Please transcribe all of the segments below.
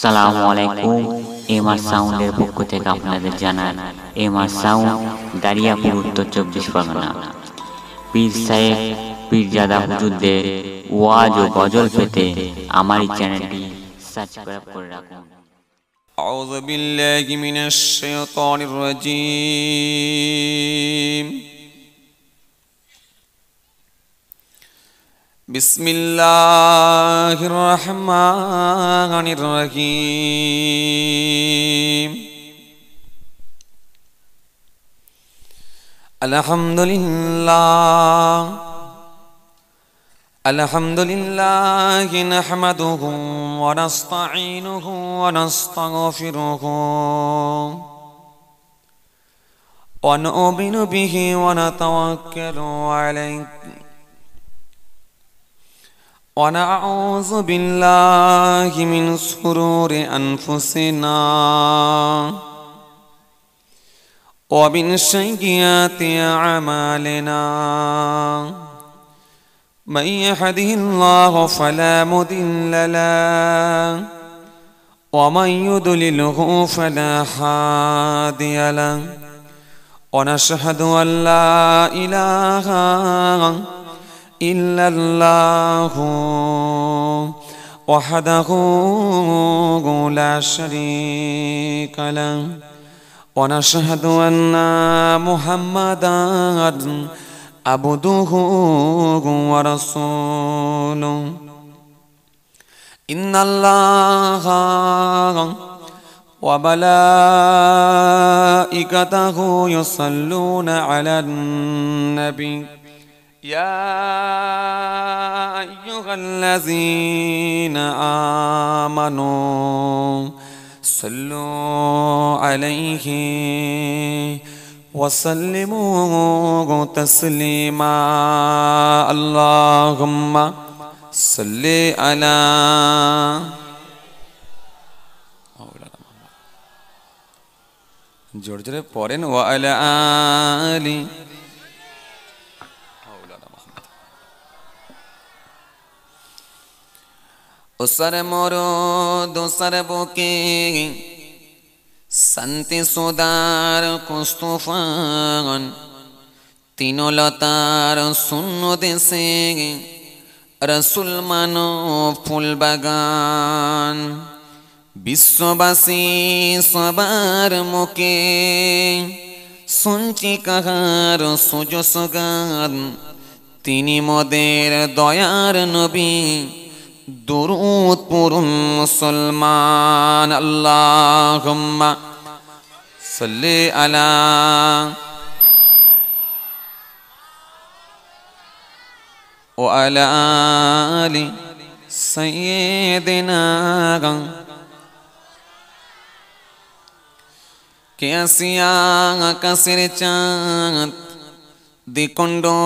আসসালামু আলাইকুম এমআর সাউন্ডের পক্ষ থেকে আপনাদের জানান এমআর সাউন্ড দারিয়াপুর উত্তর চব্বিশ পরগনা পীর সাহেব পীরজাদা হুজুরদের ওয়াজ ও গজল পেতে আমার এই চ্যানেলটি সাবস্ক্রাইব করে রাখুন أعوذ بالله من الشيطان الرجيم بسم الله الرحمن الرحيم الحمد لله الحمد لله نحمده ونستعينه ونستغفره ونؤمن به ونتوكل عليه ونعوذ بالله من سرور أنفسنا ومن سيئات أعمالنا من يهده الله فلا مضل له ومن يضلله فلا هادي له ونشهد أن لا إله الا الله إلا الله وحده لا شريك له ونشهد أن محمدا عبده ورسوله إن الله وملائكته يصلون على النبي يا أيها الذين آمنوا صلوا عليه وسلموا تسليما اللهم صل على জোর জোরে وعلى آلِ ওসর মোর দোসর বুকে শান্তি সোদার কুস্তুফান তিনলতার শূন্য দেশে রসুল মানো ফুল বিশ্ববাসী সবার মুখে শুনছি কাহার সুজস গান তিনি মদের দয়ার নবী ദുരൂത്പൂറും സൽമാൻ അല്ലാഹുമ്മ സല്ലി അലാ അലാലി സയ്യദിനാഗം കേസിയാ കസിരി ചാ ദിക്കൊണ്ടോ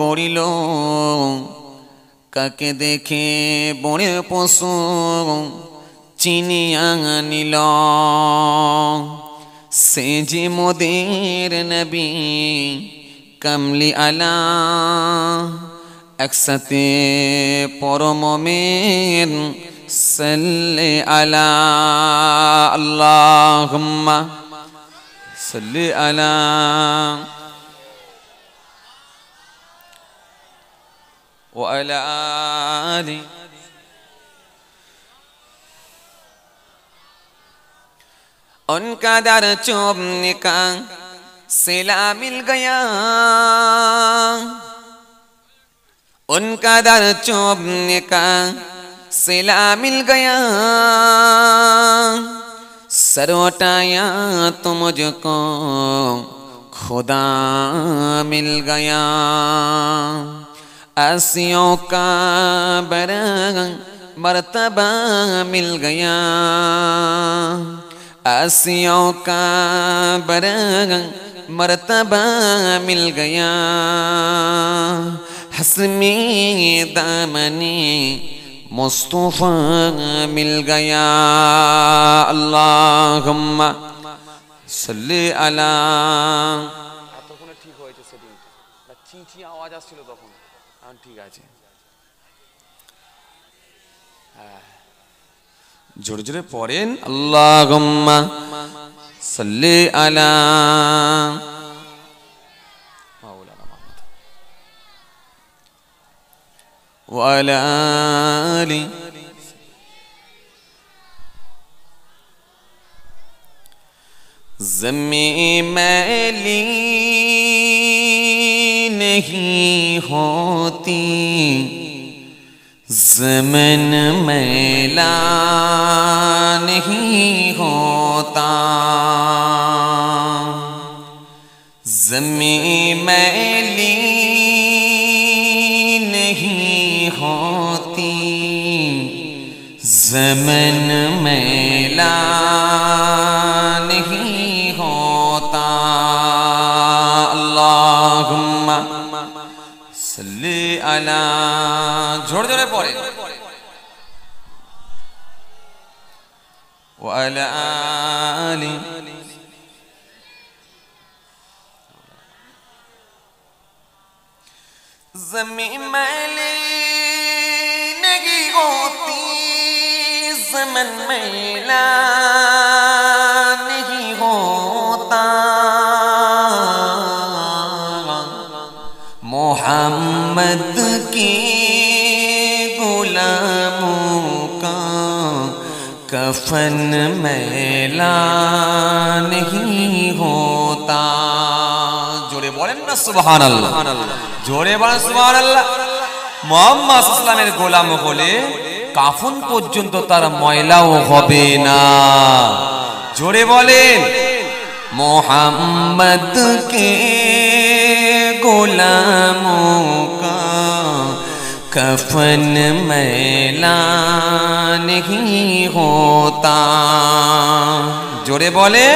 കൊടിലോ কাকে দেখে বড়ে পশু চিনিয়া নিল সে যে মোদের নবী কামলি আলা একসাথে পরমেন সাল্লি আলা আল্লাহুম্মা সাল্লি আলা وعلی آله ان کا در چوبنے کا سیلا مل گیا ان کا در چوبنے کا سیلا مل گیا سروٹایا تو مجھ کو خدا مل گیا آسیوں کا برغن مرتبہ مل گیا آسیوں کا برغن مرتبہ مل گیا حسمی دامنی مصطفیٰ مل گیا اللہم غم صلی اللہ اللہ میلی نہیں ہوتی زمن میلا نہیں ہوتا زمین میلی نہیں ہوتی زمن میلا نہیں ہوتا اللہ سل اللہ جوڑ جوڑے بولے وعلى آل زمین ملی نگی ہوتی زمن ملی कफन मैला नहीं होता জোরে বলেন না সুবহান আল্লাহ জোরে বলেন সুবহান আল্লাহ মোহাম্মদ ইসলামের গোলাম হলে কাফন পর্যন্ত তার ময়লাও হবে না জোরে বলেন মোহাম্মদ কে গোলাম کفن میلا نہیں ہوتا جوڑے بولے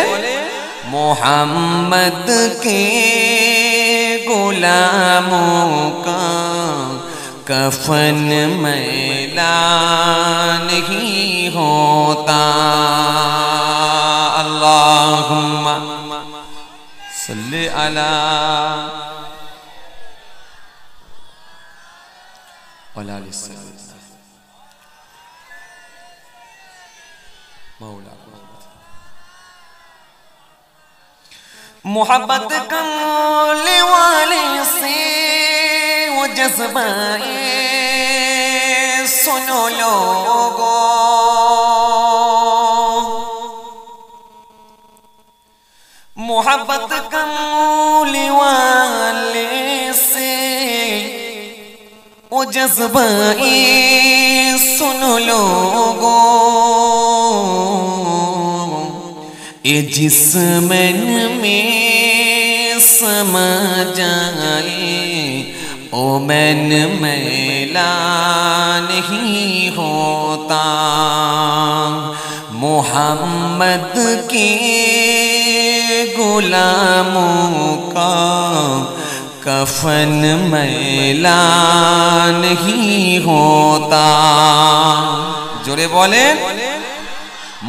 محمد کے غلاموں کا کفن میلا نہیں ہوتا اللہم صلی اللہ ولا مولا محبت کمول والی سے وہ جذبائی سنو لوگو محبت کمول والی جذبی سن لو اے جس میں سما جائے او مین میلا نہیں ہوتا محمد کے غلاموں کا कफन मैला नहीं होता जोरे बोले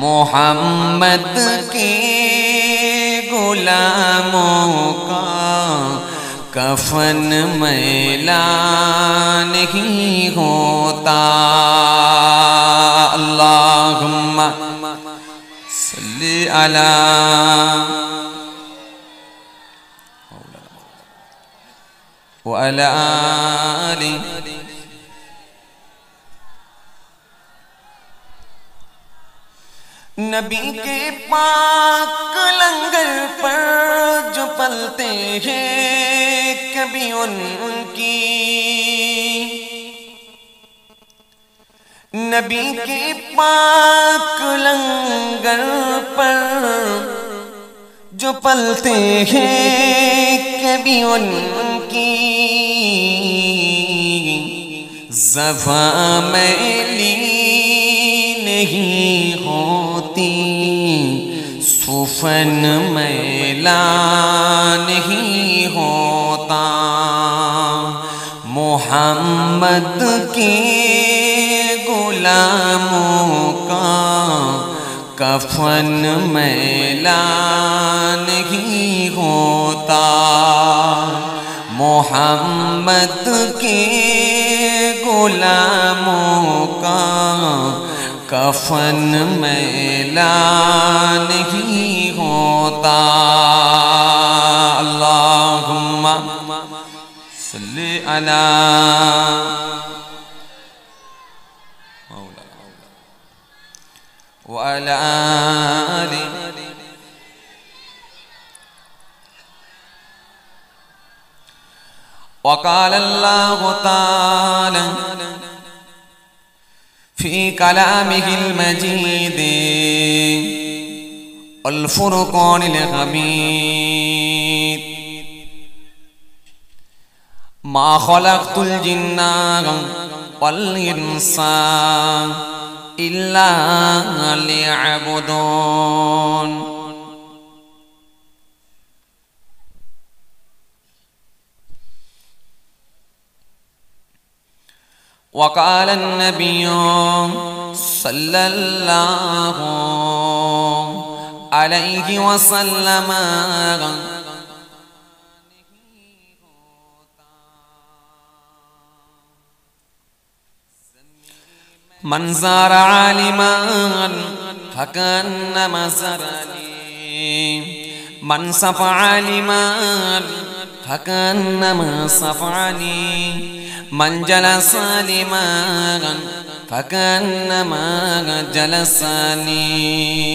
मोहम्मद के गुलामों का कफन मैला नहीं होता अल्लाह सल्ली अला وعلی آله نبی کے پاک لنگر پر جو پلتے ہیں کبھی ان کی نبی کے پاک لنگر پر جو پلتے ہیں کبھی ان میلی نہیں ہوتی سفن میلا نہیں ہوتا محمد کے غلاموں کا کفن میلا نہیں ہوتا محمد کے غلاموں کا کفن میلا نہیں ہوتا اللہم صلی علی وعلى آله وقال الله تعالى في كلامه المجيد الفرقان الحميد ما خلقت الجن والإنس إلا ليعبدون وقال النبي صلى الله عليه وسلم من زار عالما فكان زرني من صفع لمال فكأنما صفعني من جلس لمال فكأنما جلس لي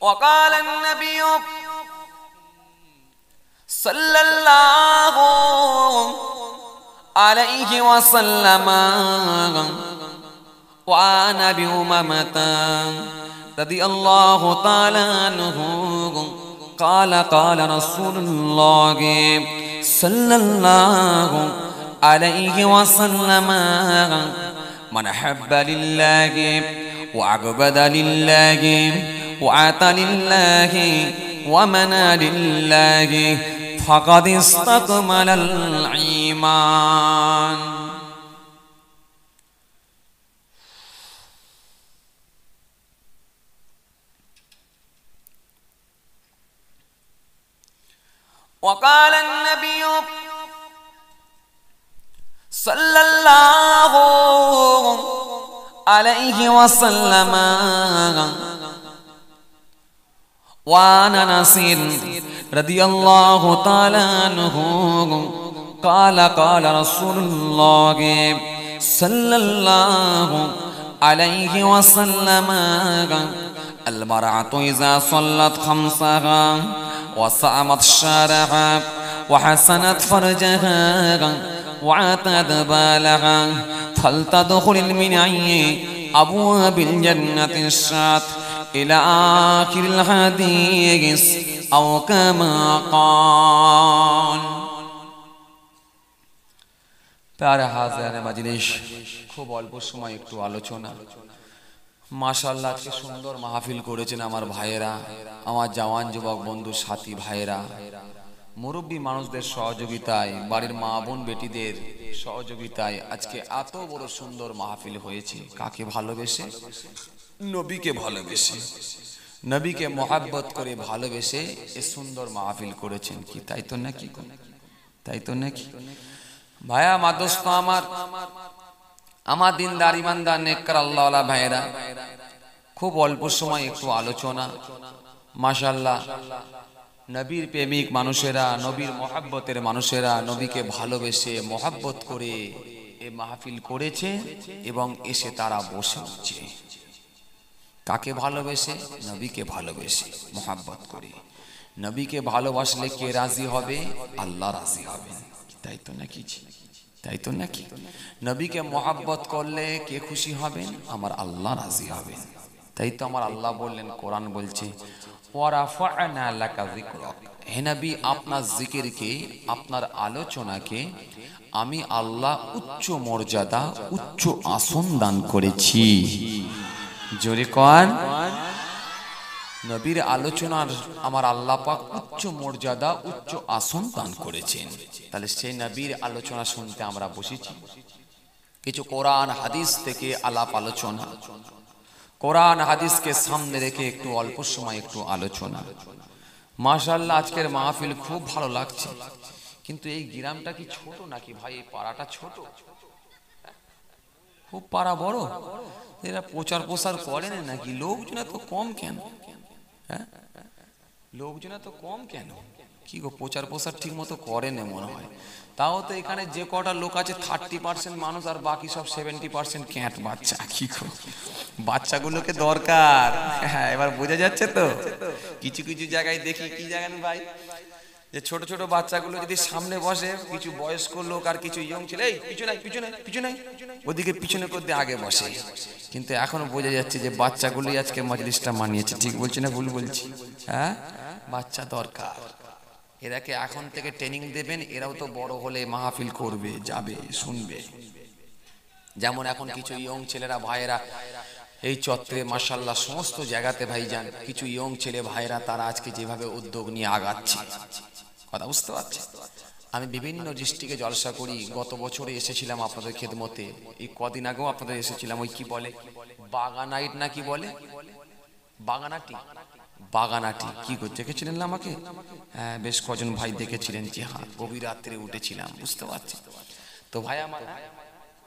وقال النبي صلى الله عليه وسلم وعن امامه رضي الله تعالى عنه قال قال رسول الله صلى الله عليه وسلم من أحب لله وأعبد لله وأعطى لله ومنى لله فقد استكمل الإيمان وقال النبي صلى الله عليه وسلم وانا نصير رضي الله تعالى عنه قال قال رسول الله صلى الله عليه وسلم المرأة إذا صلت خمسها وصامت شارها وحسنت فرجها وعتد بالها فلتدخل من أبواب الجنة الشاطئ إلى آخر الحديث أو كما قال প্যারে হাজারে মাজলিস খুব অল্প সময় একটু আলোচনা মাশাল্লাহ আজকে সুন্দর মাহফিল করেছেন আমার ভাইয়েরা আমার জওয়ান যুবক বন্ধু সাথী ভাইয়েরা মুরব্বী মানুষদের সহযোগিতায় বাড়ির মা বোন বেটিদের সহযোগিতায় আজকে এত বড় সুন্দর মাহফিল হয়েছে কাকে ভালোবেসে নবীকে ভালোবেসে নবীকে মোহাব্বত করে ভালোবেসে এ সুন্দর মাহফিল করেছেন কি তাই তো নাকি তাই তো নাকি ভায়া মাদস্ত আমার আমার দিনদার ইমানদার নেকর আল্লাহলা ভাইরা খুব অল্প সময় একটু আলোচনা মাশাল্লাহ নবীর প্রেমিক মানুষেরা নবীর মহাব্বতের মানুষেরা নবীকে ভালোবেসে মহাব্বত করে এ মাহফিল করেছে এবং এসে তারা বসে উঠছে কাকে ভালোবেসে নবীকে ভালোবেসে মোহাব্বত করি নবীকে ভালোবাসলে কে রাজি হবে আল্লাহ রাজি হবে তাই তো নাকি তাই তো নাকি নবীকে মোহাব্বত করলে কে খুশি হবেন আমার আল্লাহ রাজি হবেন তাই তো আমার আল্লাহ বললেন কোরআন বলছে হে নবী আপনার জিকিরকে আপনার আলোচনাকে আমি আল্লাহ উচ্চ মর্যাদা উচ্চ আসন দান করেছি জোরে কন নবীর আলোচনার আমার আল্লাহ পাক উচ্চ মর্যাদা উচ্চ আসন দান করেছেন তাহলে সেই নবীর আলোচনা শুনতে আমরা বসেছি কিছু কোরআন হাদিস থেকে আলাপ আলোচনা কোরআন হাদিসকে সামনে রেখে একটু অল্প সময় একটু আলোচনা মাশাল্লাহ আজকের মাহফিল খুব ভালো লাগছে কিন্তু এই গ্রামটা কি ছোট নাকি ভাই এই পাড়াটা ছোট খুব পাড়া বড় এরা প্রচার প্রসার করেন নাকি লোকজন এত কম কেন হ্যাঁ লোকজন এত কম কেন কি গো প্রচার প্রসার ঠিক মতো করে না মনে হয় তাও তো এখানে যে কটা লোক আছে থার্টি পার্সেন্ট মানুষ আর বাকি সব সেভেন্টি পার্সেন্ট ক্যাট বাচ্চা কি বাচ্চাগুলোকে দরকার হ্যাঁ এবার বোঝা যাচ্ছে তো কিছু কিছু জায়গায় দেখি কি জানেন ভাই যে ছোট ছোট বাচ্চাগুলো যদি সামনে বসে কিছু বয়স্ক লোক আর কিছু ইয়ং ছেলে এই নাই পিছু নাই ওদিকে পিছনে করতে আগে বসে কিন্তু এখনো বোঝা যাচ্ছে যে বাচ্চাগুলোই আজকে মজলিসটা মানিয়েছে ঠিক বলছি না ভুল বলছি হ্যাঁ বাচ্চা দরকার এরাকে এখন থেকে ট্রেনিং দেবেন এরাও তো বড় হলে মাহফিল করবে যাবে শুনবে যেমন এখন কিছু ইয়ং ছেলেরা ভাইয়েরা এই চত্রে মাসাল্লাহ সমস্ত জায়গাতে ভাই যান কিছু ইয়ং ছেলে ভাইয়েরা তারা আজকে যেভাবে উদ্যোগ নিয়ে আগাচ্ছে কথা বুঝতে পারছি আমি বিভিন্ন ডিস্ট্রিক্টে জলসা করি গত বছরে এসেছিলাম আপনাদের খেদমতে এই কদিন আগেও আপনাদের এসেছিলাম ওই কি বলে বাগানাইট না কি বলে বাগানাটি বাগানাটি কি দেখেছিলেন না আমাকে হ্যাঁ বেশ কজন ভাই দেখেছিলেন যে হ্যাঁ গভীর রাত্রে উঠেছিলাম বুঝতে পারছি তো ভাই আমার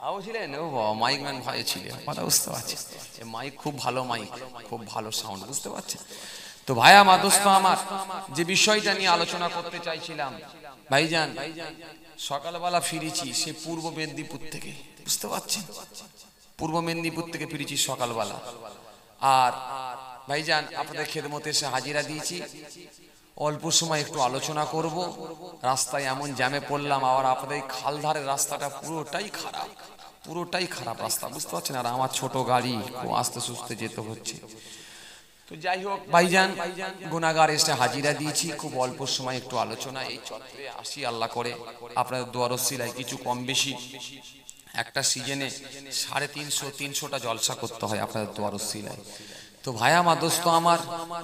আও ছিলেন ও মাইক ম্যান ভাই ছিলেন কথা বুঝতে পারছি মাইক খুব ভালো মাইক খুব ভালো সাউন্ড বুঝতে পারছেন তো ভাইয়া দোস্ত আমার যে বিষয়টা নিয়ে আলোচনা করতে চাইছিলাম ভাইজান সকালবেলা ফিরেছি সে পূর্ব মেদিনীপুর থেকে বুঝতে পারছেন পূর্ব মেদিনীপুর থেকে ফিরেছি সকালবেলা আর ভাইজান আপনাদের খেদমতে এসে হাজিরা দিয়েছি অল্প সময় একটু আলোচনা করব রাস্তায় এমন জ্যামে পড়লাম আবার আপনাদের খালধারের রাস্তাটা পুরোটাই খারাপ পুরোটাই খারাপ রাস্তা বুঝতে পারছেন আর আমার ছোট গাড়ি আস্তে সুস্থে যেতে হচ্ছে যাই হোক ভাইজান গুণাগার এসে হাজিরা দিয়েছি খুব অল্প সময় একটু আলোচনা এই চত্রে আসি আল্লাহ করে আপনাদের দোয়ার শিলায় কিছু কম বেশি একটা সিজনে সাড়ে তিনশো তিনশোটা জলসা করতে হয় আপনাদের দোয়ার শিলায় তো ভাই আমার দোস্ত আমার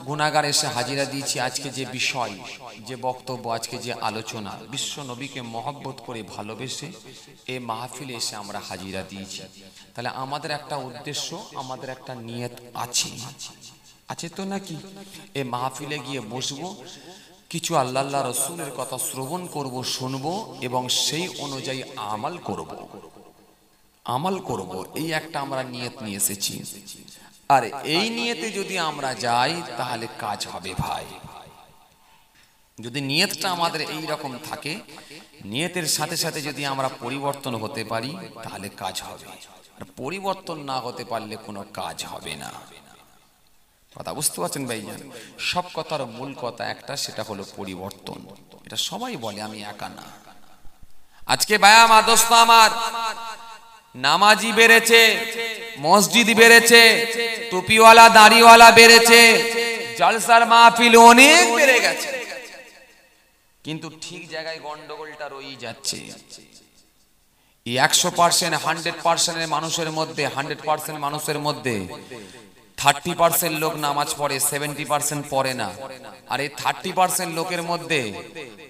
গুণাগার এসে হাজিরা দিয়েছি আজকে যে বিষয় যে বক্তব্য আজকে যে আলোচনা বিশ্ব নবীকে মহব্বত করে ভালোবেসে এ মাহফিলে এসে আমরা হাজিরা দিয়েছি তাহলে আমাদের একটা উদ্দেশ্য আমাদের একটা নিয়ত আছে আছে তো নাকি এ মাহফিলে গিয়ে বসবো কিছু আল্লাহ আল্লাহ রসুলের কথা শ্রবণ করব শুনব এবং সেই অনুযায়ী আমাল করব আমাল করব এই একটা আমরা নিয়ত নিয়ে এসেছি আর এই নিয়তে যদি আমরা যাই তাহলে কাজ হবে ভাই যদি নিয়তটা আমাদের এই রকম থাকে নিয়তের সাথে সাথে যদি আমরা পরিবর্তন হতে পারি তাহলে কাজ হবে আর পরিবর্তন না হতে পারলে কোনো কাজ হবে না কথা বুঝতে পারছেন ভাইজান সব কথার মূল কথা একটা সেটা হলো পরিবর্তন এটা সবাই বলে আমি একা না আজকে ভাইয়া মা দোস্ত আমার নামাজি বেড়েছে মসজিদ বেড়েছে টুপিওয়ালা দাড়িওয়ালা বেড়েছে জলসার মাহফিল অনেক বেড়ে গেছে কিন্তু ঠিক জায়গায় গন্ডগোলটা রয়েই যাচ্ছে একশো পার্সেন্ট হান্ড্রেড পার্সেন্টের মানুষের মধ্যে হান্ড্রেড পার্সেন্ট মানুষের মধ্যে থার্টি পার্সেন্ট লোক নামাজ পড়ে সেভেন্টি পার্সেন্ট পড়ে না আর এই থার্টি পার্সেন্ট লোকের মধ্যে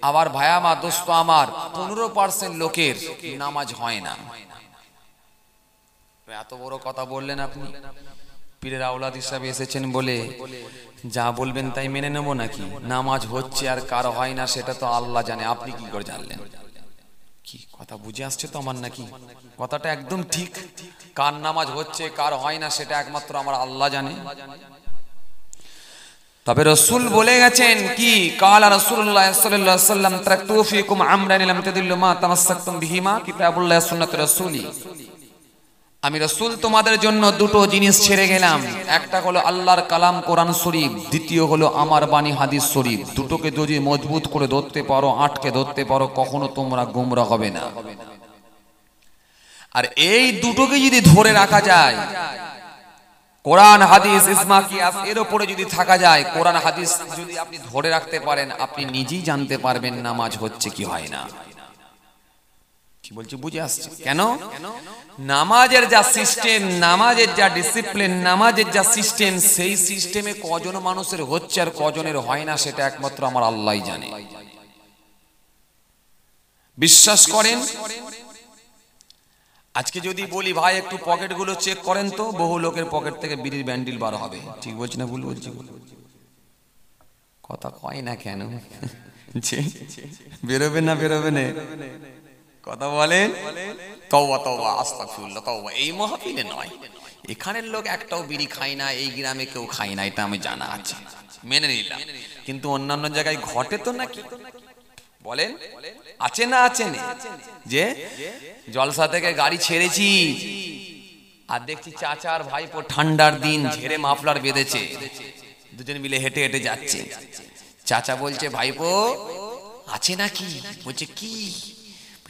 আবার ভায়ামা দোস্ত আমার পনেরো পার্সেন্ট লোকের নামাজ হয় না এত বড় কথা বললেন আপনি পীরের আওলাদ হিসাবে এসেছেন বলে যা বলবেন তাই মেনে নেব নাকি নামাজ হচ্ছে আর কার হয় না সেটা তো আল্লাহ জানে আপনি কি করে জানলেন কথা বুঝে আসছে তো আমার নাকি কথাটা একদম ঠিক কার নামাজ হচ্ছে কার হয় না সেটা একমাত্র আমার আল্লাহ জানে তবে রসুল বলে গেছেন কি কাল রসুল্লাহ সাল্লাল্লাহু আলাইহি ওয়াসাল্লাম তারাকতু ফিকুম আমরান লাম তাদিল্লু মা তামাসসাকতুম বিহিমা কিতাবুল্লাহ সুন্নাত রাসূলি আমি রসুল তোমাদের জন্য দুটো জিনিস ছেড়ে গেলাম একটা হলো আল্লাহর কালাম কোরআন শরীফ দ্বিতীয় হলো আমার বাণী হাদিস শরীফ দুটোকে যদি মজবুত করে ধরতে পারো আটকে ধরতে পারো কখনো তোমরা গুমরা হবে না আর এই দুটোকে যদি ধরে রাখা যায় কোরআন হাদিস ইসমা কি এর উপরে যদি থাকা যায় কোরআন হাদিস যদি আপনি ধরে রাখতে পারেন আপনি নিজেই জানতে পারবেন নামাজ হচ্ছে কি হয় না কি বলছি বুঝে আসছে কেন নামাজের যা সিস্টেম নামাজের যা ডিসিপ্লিন নামাজের যা সিস্টেম সেই সিস্টেমে কজন মানুষের হচ্ছে আর কজনের হয় না সেটা একমাত্র আমার আল্লাহই জানে বিশ্বাস করেন আজকে যদি বলি ভাই একটু পকেটগুলো চেক করেন তো বহু লোকের পকেট থেকে বিড়ির ব্যান্ডিল বার হবে ঠিক বলছি না ভুল বলছি কথা কয় না কেন বেরোবে না বেরোবে না কথা বলেন তওবা তওবা আস্তাগফিরুল্লাহ তওবা এই মাহফিলে নয় এখানের লোক একটাও বিড়ি খায় না এই গ্রামে কেউ খায় না এটা আমি জানা আছে মেনে নিলাম কিন্তু অন্যান্য জায়গায় ঘটে তো নাকি বলেন আছে না আছে যে জলসা থেকে গাড়ি ছেড়েছি আর দেখছি চাচার ভাইপো ঠান্ডার দিন ঝেড়ে মাফলার বেঁধেছে দুজন মিলে হেঁটে হেঁটে যাচ্ছে চাচা বলছে ভাইপো আছে নাকি বলছে কি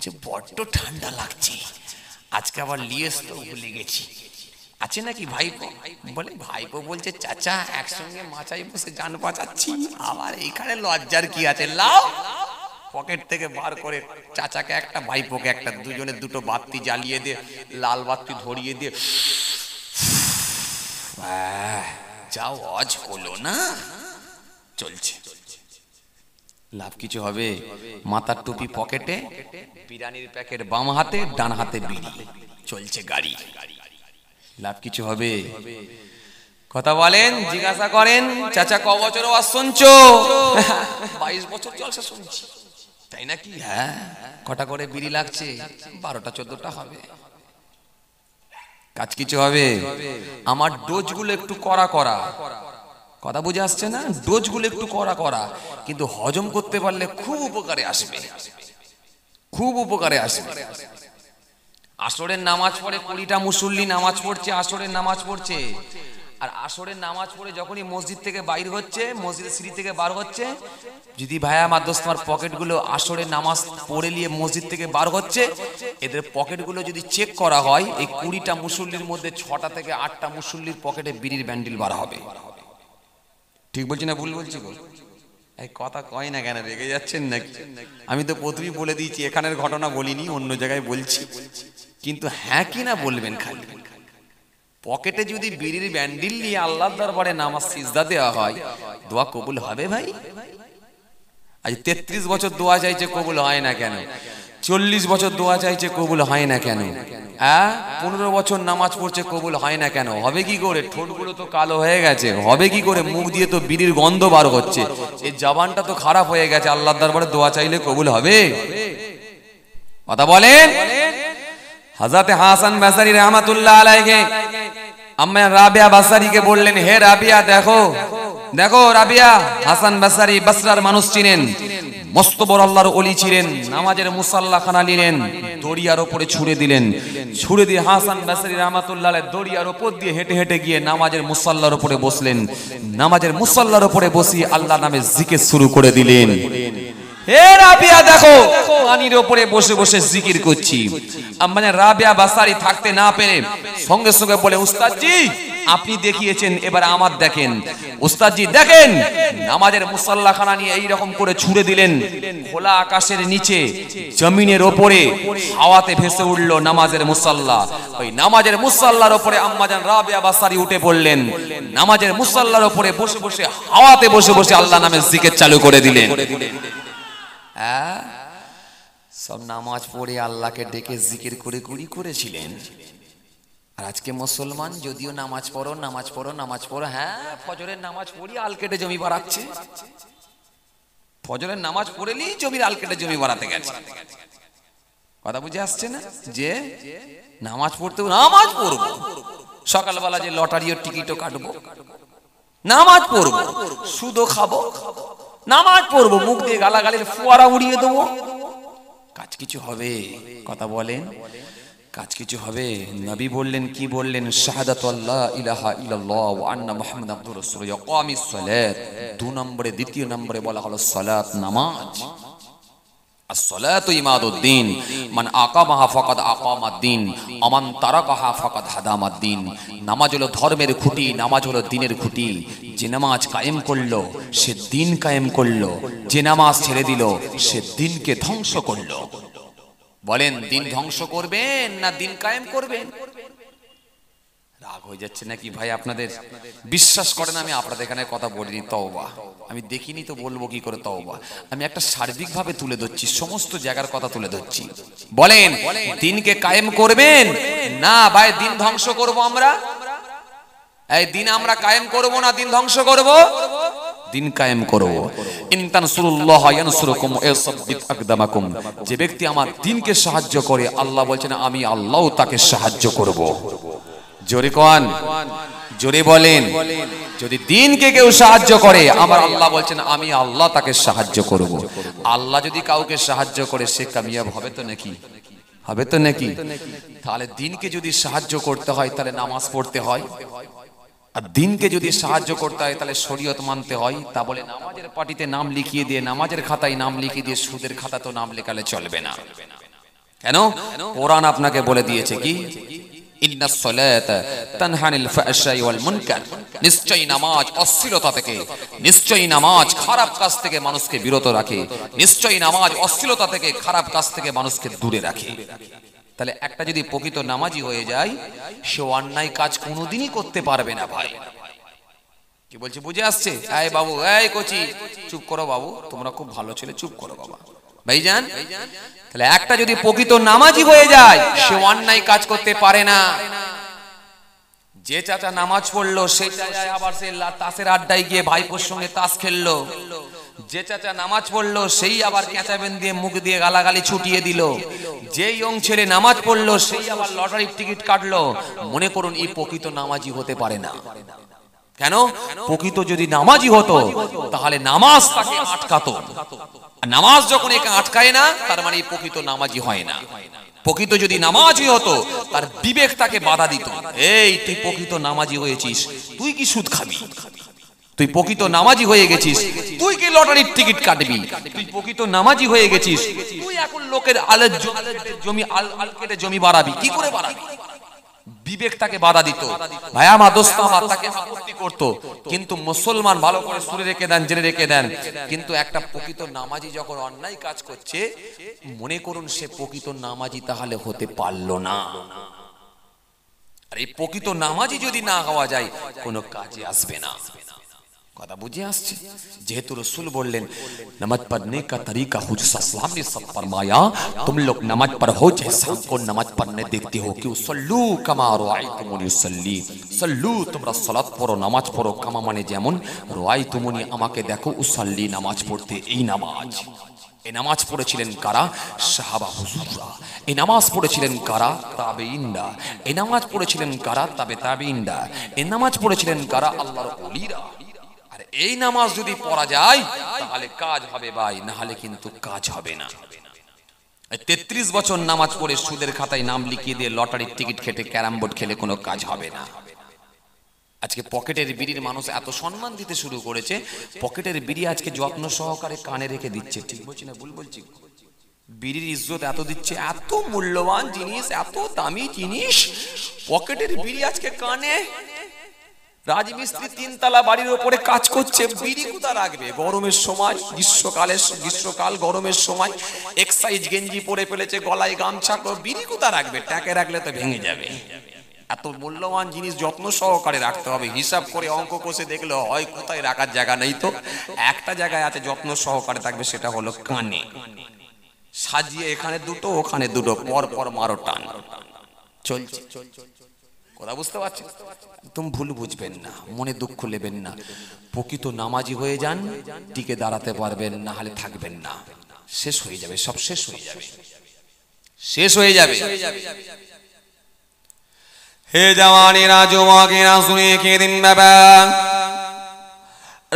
বলছে বড্ড ঠান্ডা লাগছে আজকে আবার লিয়েস তো ভুলে গেছি আছে নাকি ভাইপো বলে ভাইপো বলছে চাচা একসঙ্গে মাচাই বসে যান বাঁচাচ্ছি আমার এইখানে লজ্জার কি আছে লাও পকেট থেকে বার করে চাচাকে একটা ভাইপোকে একটা দুজনে দুটো বাতি জ্বালিয়ে দিয়ে লাল বাতি ধরিয়ে দিয়ে যাও অজ হলো না চলছে লাভ কিছু হবে মাথার টুপি পকেটে বিরানির প্যাকেট বাম হাতে ডান হাতে বিড়ি চলছে গাড়ি লাভ কিছু হবে কথা বলেন জিজ্ঞাসা করেন চাচা ক বছর আওয়াজ শুনছো বাইশ বছর জলসা শুনছি তাই নাকি হ্যাঁ কটা করে বিড়ি লাগছে বারোটা চোদ্দটা হবে কাজ কিছু হবে আমার ডোজগুলো একটু করা করা কথা বুঝে আসছে না ডোজগুলো একটু করা করা কিন্তু হজম করতে পারলে খুব উপকারে আসবে খুব উপকারে আসবে আসরের নামাজ পড়ে কুড়িটা মুসল্লি নামাজ পড়ছে আসরের নামাজ পড়ছে আর আসরের নামাজ পড়ে যখনই মসজিদ থেকে বাইর হচ্ছে মসজিদের সিঁড়ি থেকে বার হচ্ছে যদি ভায়া মাদ্রাস তোমার পকেটগুলো আসরের নামাজ পড়ে নিয়ে মসজিদ থেকে বার হচ্ছে এদের পকেটগুলো যদি চেক করা হয় এই কুড়িটা মুসল্লির মধ্যে ছটা থেকে আটটা মুসল্লির পকেটে বিড়ির ব্যান্ডেল বার হবে ঠিক বলছি না ভুল বলছি গো এই কথা কয় না কেন রেগে যাচ্ছেন নাকি আমি তো প্রথমেই বলে দিয়েছি এখানের ঘটনা বলিনি অন্য জায়গায় বলছি কিন্তু হ্যাঁ কি না বলবেন খালি পকেটে যদি বিড়ির ব্যান্ডিল নিয়ে আল্লাহর দরবারে নামাজ সিজদা দেওয়া হয় দোয়া কবুল হবে ভাই আজ তেত্রিশ বছর দোয়া চাইছে কবুল হয় না কেন চল্লিশ বছর দোয়া চাইছে কবুল হয় না কেন হ্যাঁ পনেরো বছর নামাজ পড়ছে কবুল হয় না কেন হবে কি করে ঠোঁটগুলো তো কালো হয়ে গেছে হবে কি করে মুখ দিয়ে তো বিড়ির গন্ধ বার হচ্ছে এই জবানটা তো খারাপ হয়ে গেছে আল্লাহর দরবারে দোয়া চাইলে কবুল হবে কথা বলেন হাজাতে হাসান বাসারি রহমাতুল্লাহ আলাইকে আম্মা রাবিয়া বাসারিকে বললেন হে রাবিয়া দেখো দেখো রাবিয়া হাসান বাসারি বাসরার মানুষ চিনেন মস্ত বড় আল্লাহর অলি ছিলেন নামাজের খানা নিলেন দড়িয়ার ওপরে ছুড়ে দিলেন ছুড়ে দিয়ে হাসান বাসারি রহমাতুল্লাহ দড়িয়ার ওপর দিয়ে হেঁটে হেঁটে গিয়ে নামাজের মুসাল্লার ওপরে বসলেন নামাজের মুসাল্লার ওপরে বসিয়ে আল্লাহ নামে জিকে শুরু করে দিলেন হে রাবিয়া দেখো মানে আপনি দেখিয়েছেন এবার আমার দেখেন উস্তাদজি দেখেন আমাদের মুসাল্লাখানা নিয়ে এই করে ছুড়ে দিলেন খোলা আকাশের নিচে জমিনের ওপরে হাওয়াতে ভেসে উঠলো নামাজের মুসাল্লা ওই নামাজের মুসাল্লার ওপরে আম্মাজান রাবিয়া বাসারি উঠে পড়লেন নামাজের মুসাল্লার ওপরে বসে বসে হাওয়াতে বসে বসে আল্লাহ নামের জিকির চালু করে দিলেন হ্যাঁ সব নামাজ পড়ে আল্লাহকে ডেকে জিকির করে কুড়ি করেছিলেন আর আজকে মুসলমান যদিও নামাজ পড়ো নামাজ পড়ো নামাজ পড়ো হ্যাঁ ফজরের নামাজ পড়ি আল কেটে জমি বাড়াচ্ছে ফজরের নামাজ পড়েলি জমির আল কেটে জমি বাড়াতে গেছে কথা বুঝে আসছে না যে নামাজ পড়তে নামাজ পড়বো সকালবেলা যে লটারিও টিকিটও কাটবো নামাজ পড়বো সুদও খাবো নামাজ পড়বো মুখ দিয়ে গালাগালির ফোয়ারা উড়িয়ে দেবো কাজ কিছু হবে কথা বলেন কাজ কিছু হবে নবী বললেন কি বললেন শাহাদাত আল্লাহ ইলাহা ইল্লাল্লাহ ওয়া আন্না মুহাম্মাদ রাসূল ইয়াকামিস সালাত দু নম্বরে দ্বিতীয় নম্বরে বলা হলো সালাত নামাজ আকামাহা অমান নামাজ হলো ধর্মের খুঁটি নামাজ দিনের খুঁটি যে নামাজ কায়েম সে দিন কায়েম করলো যে নামাজ ছেড়ে দিল সে দিনকে ধ্বংস করলো বলেন দিন ধ্বংস করবেন না দিন কায়েম করবেন দাগ হয়ে যাচ্ছে নাকি ভাই আপনাদের বিশ্বাস করেন আমি আপনাদের এখানে কথা বলিনি তওবা আমি দেখিনি তো বলবো কি করে তওবা আমি একটা সার্বিকভাবে তুলে ধরছি সমস্ত জায়গার কথা তুলে ধরছি বলেন দিনকে কায়েম করবেন না ভাই দিন ধ্বংস করব আমরা এই দিন আমরা কায়েম করব না দিন ধ্বংস করব দিন কায়েম করব ইনতানসুরুল্লাহ ইয়ানসুরুকুম ইয়াসাব্বিত আকদামাকুম যে ব্যক্তি আমার দিনকে সাহায্য করে আল্লাহ বলছেন আমি আল্লাহও তাকে সাহায্য করব জোরে কন জোরে বলেন যদি দিনকে কেউ সাহায্য করে আমার আল্লাহ বলছেন আমি আল্লাহ তাকে সাহায্য করব। আল্লাহ যদি কাউকে সাহায্য করে সে কামিয়াব হবে তো নাকি হবে তো নাকি তাহলে দিনকে যদি সাহায্য করতে হয় তাহলে নামাজ পড়তে হয় আর দিনকে যদি সাহায্য করতে হয় তাহলে শরীয়ত মানতে হয় তা বলে নামাজের পার্টিতে নাম লিখিয়ে দিয়ে নামাজের খাতায় নাম লিখিয়ে দিয়ে সুদের খাতা তো নাম লেখালে চলবে না কেন কোরআন আপনাকে বলে দিয়েছে কি ইন্নাস সালাতা তানহানিল ফাহশাই ওয়াল মুনকার নিশ্চয়ই নামাজ অশ্লীলতা থেকে নিশ্চয়ই নামাজ খারাপ কাজ থেকে মানুষকে বিরত রাখে নিশ্চয়ই নামাজ অশ্লীলতা থেকে খারাপ কাজ থেকে মানুষকে দূরে রাখে তাহলে একটা যদি প্রকৃত নামাজি হয়ে যায় সে অন্যায় কাজ কোনোদিনই করতে পারবে না ভাই কি বলছে বুঝে আসছে এই বাবু এই কচি চুপ করো বাবু তোমরা খুব ভালো ছেলে চুপ করো বাবা ভাইজান তাহলে একটা যদি প্রকৃত নামাজি হয়ে যায় সে অন্যায় কাজ করতে পারে না যে চাচা নামাজ পড়লো সেই আবার সে তাসের আড্ডায় গিয়ে ভাইপোর সঙ্গে তাস খেললো যে চাচা নামাজ পড়লো সেই আবার দিয়ে মুখ দিয়ে গালাগালি ছুটিয়ে দিল যে ইয়ং ছেলে নামাজ পড়লো সেই আবার লটারির টিকিট কাটলো মনে করুন এই প্রকৃত নামাজি হতে পারে না কেন প্রকৃত যদি নামাজি হতো তাহলে নামাজ তাকে আটকাতো নামাজ যখন একে আটকায় না তার মানে প্রকৃত নামাজি হয় না প্রকৃত যদি নামাজি হতো তার বিবেক তাকে বাধা দিত এই তুই প্রকৃত নামাজি হয়েছিস তুই কি সুদ খাবি তুই প্রকৃত নামাজি হয়ে গেছিস তুই কি লটারির টিকিট কাটবি তুই প্রকৃত নামাজি হয়ে গেছিস তুই এখন লোকের আলের জমি আল আল কেটে জমি বাড়াবি কি করে বাড়াবি বিবেক তাকে বাধা দিত ভাই আমার দোস্ত আমার তাকে আপত্তি করত কিন্তু মুসলমান ভালো করে সুরে রেখে দেন জেনে রেখে দেন কিন্তু একটা প্রকৃত নামাজি যখন অন্যায় কাজ করছে মনে করুন সে প্রকৃত নামাজি তাহলে হতে পারল না আর এই প্রকৃত নামাজি যদি না হওয়া যায় কোনো কাজে আসবে না نماز حضور نماز نماز نماز اللہ پڑھتے এই নামাজ যদি পড়া যায় তাহলে কাজ হবে ভাই না হলে কিন্তু কাজ হবে না তেত্রিশ বছর নামাজ পড়ে সুদের খাতায় নাম লিখিয়ে দিয়ে লটারির টিকিট খেটে ক্যারাম বোর্ড খেলে কোনো কাজ হবে না আজকে পকেটের বিড়ির মানুষ এত সম্মান দিতে শুরু করেছে পকেটের বিড়ি আজকে যত্ন সহকারে কানে রেখে দিচ্ছে ঠিক বলছি না ভুল বলছি বিড়ির ইজ্জত এত দিচ্ছে এত মূল্যবান জিনিস এত দামি জিনিস পকেটের বিড়ি আজকে কানে রাজমিস্ত্রি তিনতলা বাড়ির ওপরে কাজ করছে বিরিকুতা রাখবে গরমের সময় গ্রীষ্মকালে গ্রীষ্মকাল গরমের সময় এক্সাইজ গেঞ্জি পরে ফেলেছে গলায় গামছা বিড়ি কোথা রাখবে ট্যাকে রাখলে তো ভেঙে যাবে এত মূল্যবান জিনিস যত্ন সহকারে রাখতে হবে হিসাব করে অঙ্ক কষে দেখলে হয় কোথায় রাখার জায়গা নেই তো একটা জায়গায় আছে যত্ন সহকারে থাকবে সেটা হলো কানে সাজিয়ে এখানে দুটো ওখানে দুটো পর পর মারো টান চলছে চলছে কথা বুঝতে পারছি একদম ভুল বুঝবেন না মনে দুঃখ নেবেন না প্রকৃত নামাজি হয়ে যান টিকে দাঁড়াতে পারবেন না হলে থাকবেন না শেষ হয়ে যাবে সব শেষ হয়ে যাবে শেষ হয়ে যাবে হে জওয়ানেরা যুবকেরা শুনে কে দিন বাবা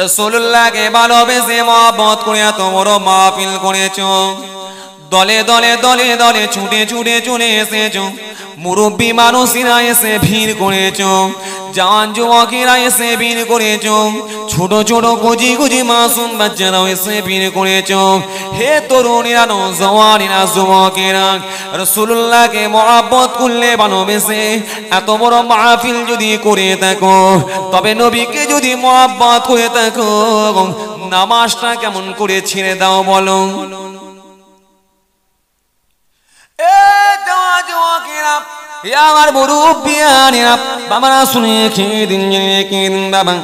রসুল্লাহকে ভালোবেসে মহব্বত করে তোমরও মাহফিল করেছো দলে দলে দলে দলে ছুটে ছুটে চলে এসেছ মুরব্বী মানুষেরা এসে ভিড় করেছ জওয়ান যুবকেরা এসে ভিড় করেছ ছোট ছোট গুজি গুজি মাসুম বাচ্চারাও এসে ভিড় করেছ হে তরুণীরা জওয়ানিরা যুবকেরা রসুল্লাহকে মহাব্বত করলে ভালোবেসে এত বড় মাহফিল যদি করে থাকো তবে নবীকে যদি মহাব্বত করে থাকো নামাজটা কেমন করে ছেড়ে দাও বলো আমার মুরুব্বিয়ানেরা বাবারা শুনে খেয়ে দিন খেয়ে দিন বাবা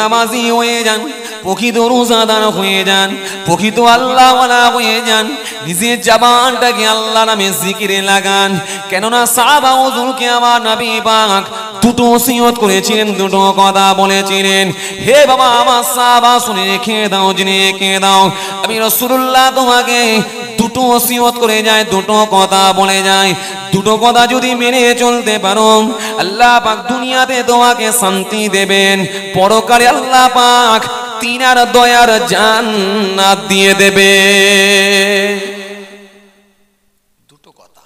নামাজি হয়ে যান প্রকৃত রোজাদার হয়ে যান প্রকৃত আল্লাহওয়ালা হয়ে যান নিজের জাবানটাকে আল্লাহ নামে জিকিরে লাগান কেননা সাবা ওজুরকে আমার নাবি পাক দুটো ওসিয়ত করেছিলেন দুটো কথা বলেছিলেন হে বাবা আমার সাবা শুনে খেয়ে দাও জেনে রেখে দাও আমি রসুল্লাহ তোমাকে দুটো ওসিয়ত করে যায় দুটো কথা বলে যায় দুটো কথা যদি মেনে চলতে পারো আল্লাহ পাক দুনিয়াতে তোমাকে শান্তি দেবেন পরকালে আল্লাহ পাক তিনার দয়ার জান্নাত দিয়ে দেবে দুটো কথা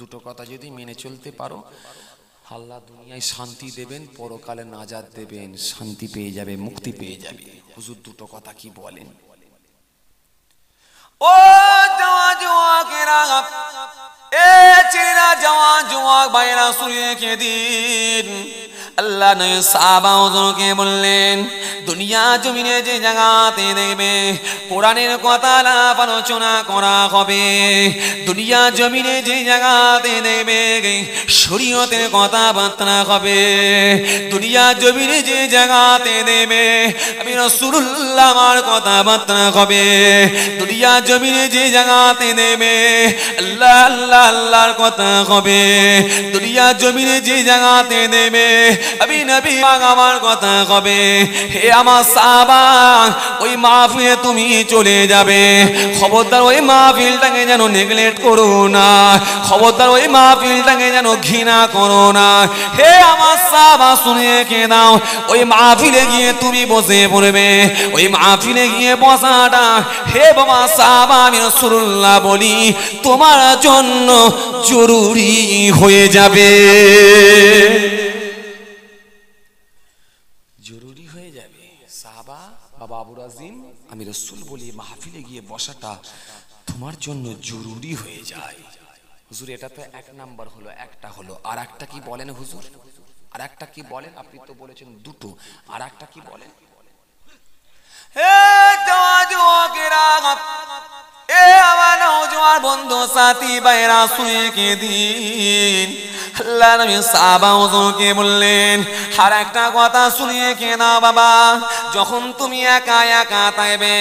দুটো কথা যদি মেনে চলতে পারো আল্লাহ দুনিয়ায় শান্তি দেবেন পরকালে নাজাত দেবেন শান্তি পেয়ে যাবে মুক্তি পেয়ে যাবে হুজুর দুটো কথা কি বলেন দুনিয়া জমিনে যে জায়গাতে দেখবে কোরআনের কথা লাভ আলোচনা করা হবে দুনিয়া জমিনে যে জায়গাতে দেখবে শরীয়তের কথাবার্তা হবে দুনিয়া জমিনে যে জায়গাতে দেবে আমি রসুল্লাহ আমার কথাবার্তা হবে দুনিয়া জমিনে যে জাগাতে নেবে আল্লাহ আল্লাহ আল্লাহর কথা হবে দুনিয়া জমিনে যে জাগাতে নেবে আমি নবী আমার কথা হবে হে আমার সাবা ওই মাহফিলে তুমি চলে যাবে খবরদার ওই মাহফিলটাকে যেন নেগলেক্ট করো না খবরদার ওই মাহফিলটাকে যেন ঘৃণা করো না হে আমার সাবা শুনে কে নাও ওই মাহফিলে গিয়ে তুমি বসে পড়বে ওই মাহফিলে গিয়ে বসাটা হে বাবা সা বাবা আমি রসুল্লাহ বলি তোমার জন্য জরুরি হয়ে যাবে জরুরি হয়ে যাবে সাহাবা বাবা আবু রাজিম আমি রসুল বলি মাহফিলে গিয়ে বসাটা তোমার জন্য জরুরি হয়ে যায় হুজুর এটা তো এক নাম্বার হলো একটা হলো আর একটা কি বলেন হুজুর আর একটা কি বলেন আপনি তো বলেছেন দুটো আর একটা কি বলেন هي توادو كراغب এ আমার নওজোয়ান বন্ধু সাথী বাইরা শুয়েকে দিন আল্লাহ নবী সাহাবা হুজুরকে বললেন আর একটা কথা শুনিয়ে কে না বাবা যখন তুমি একা একা তাইবে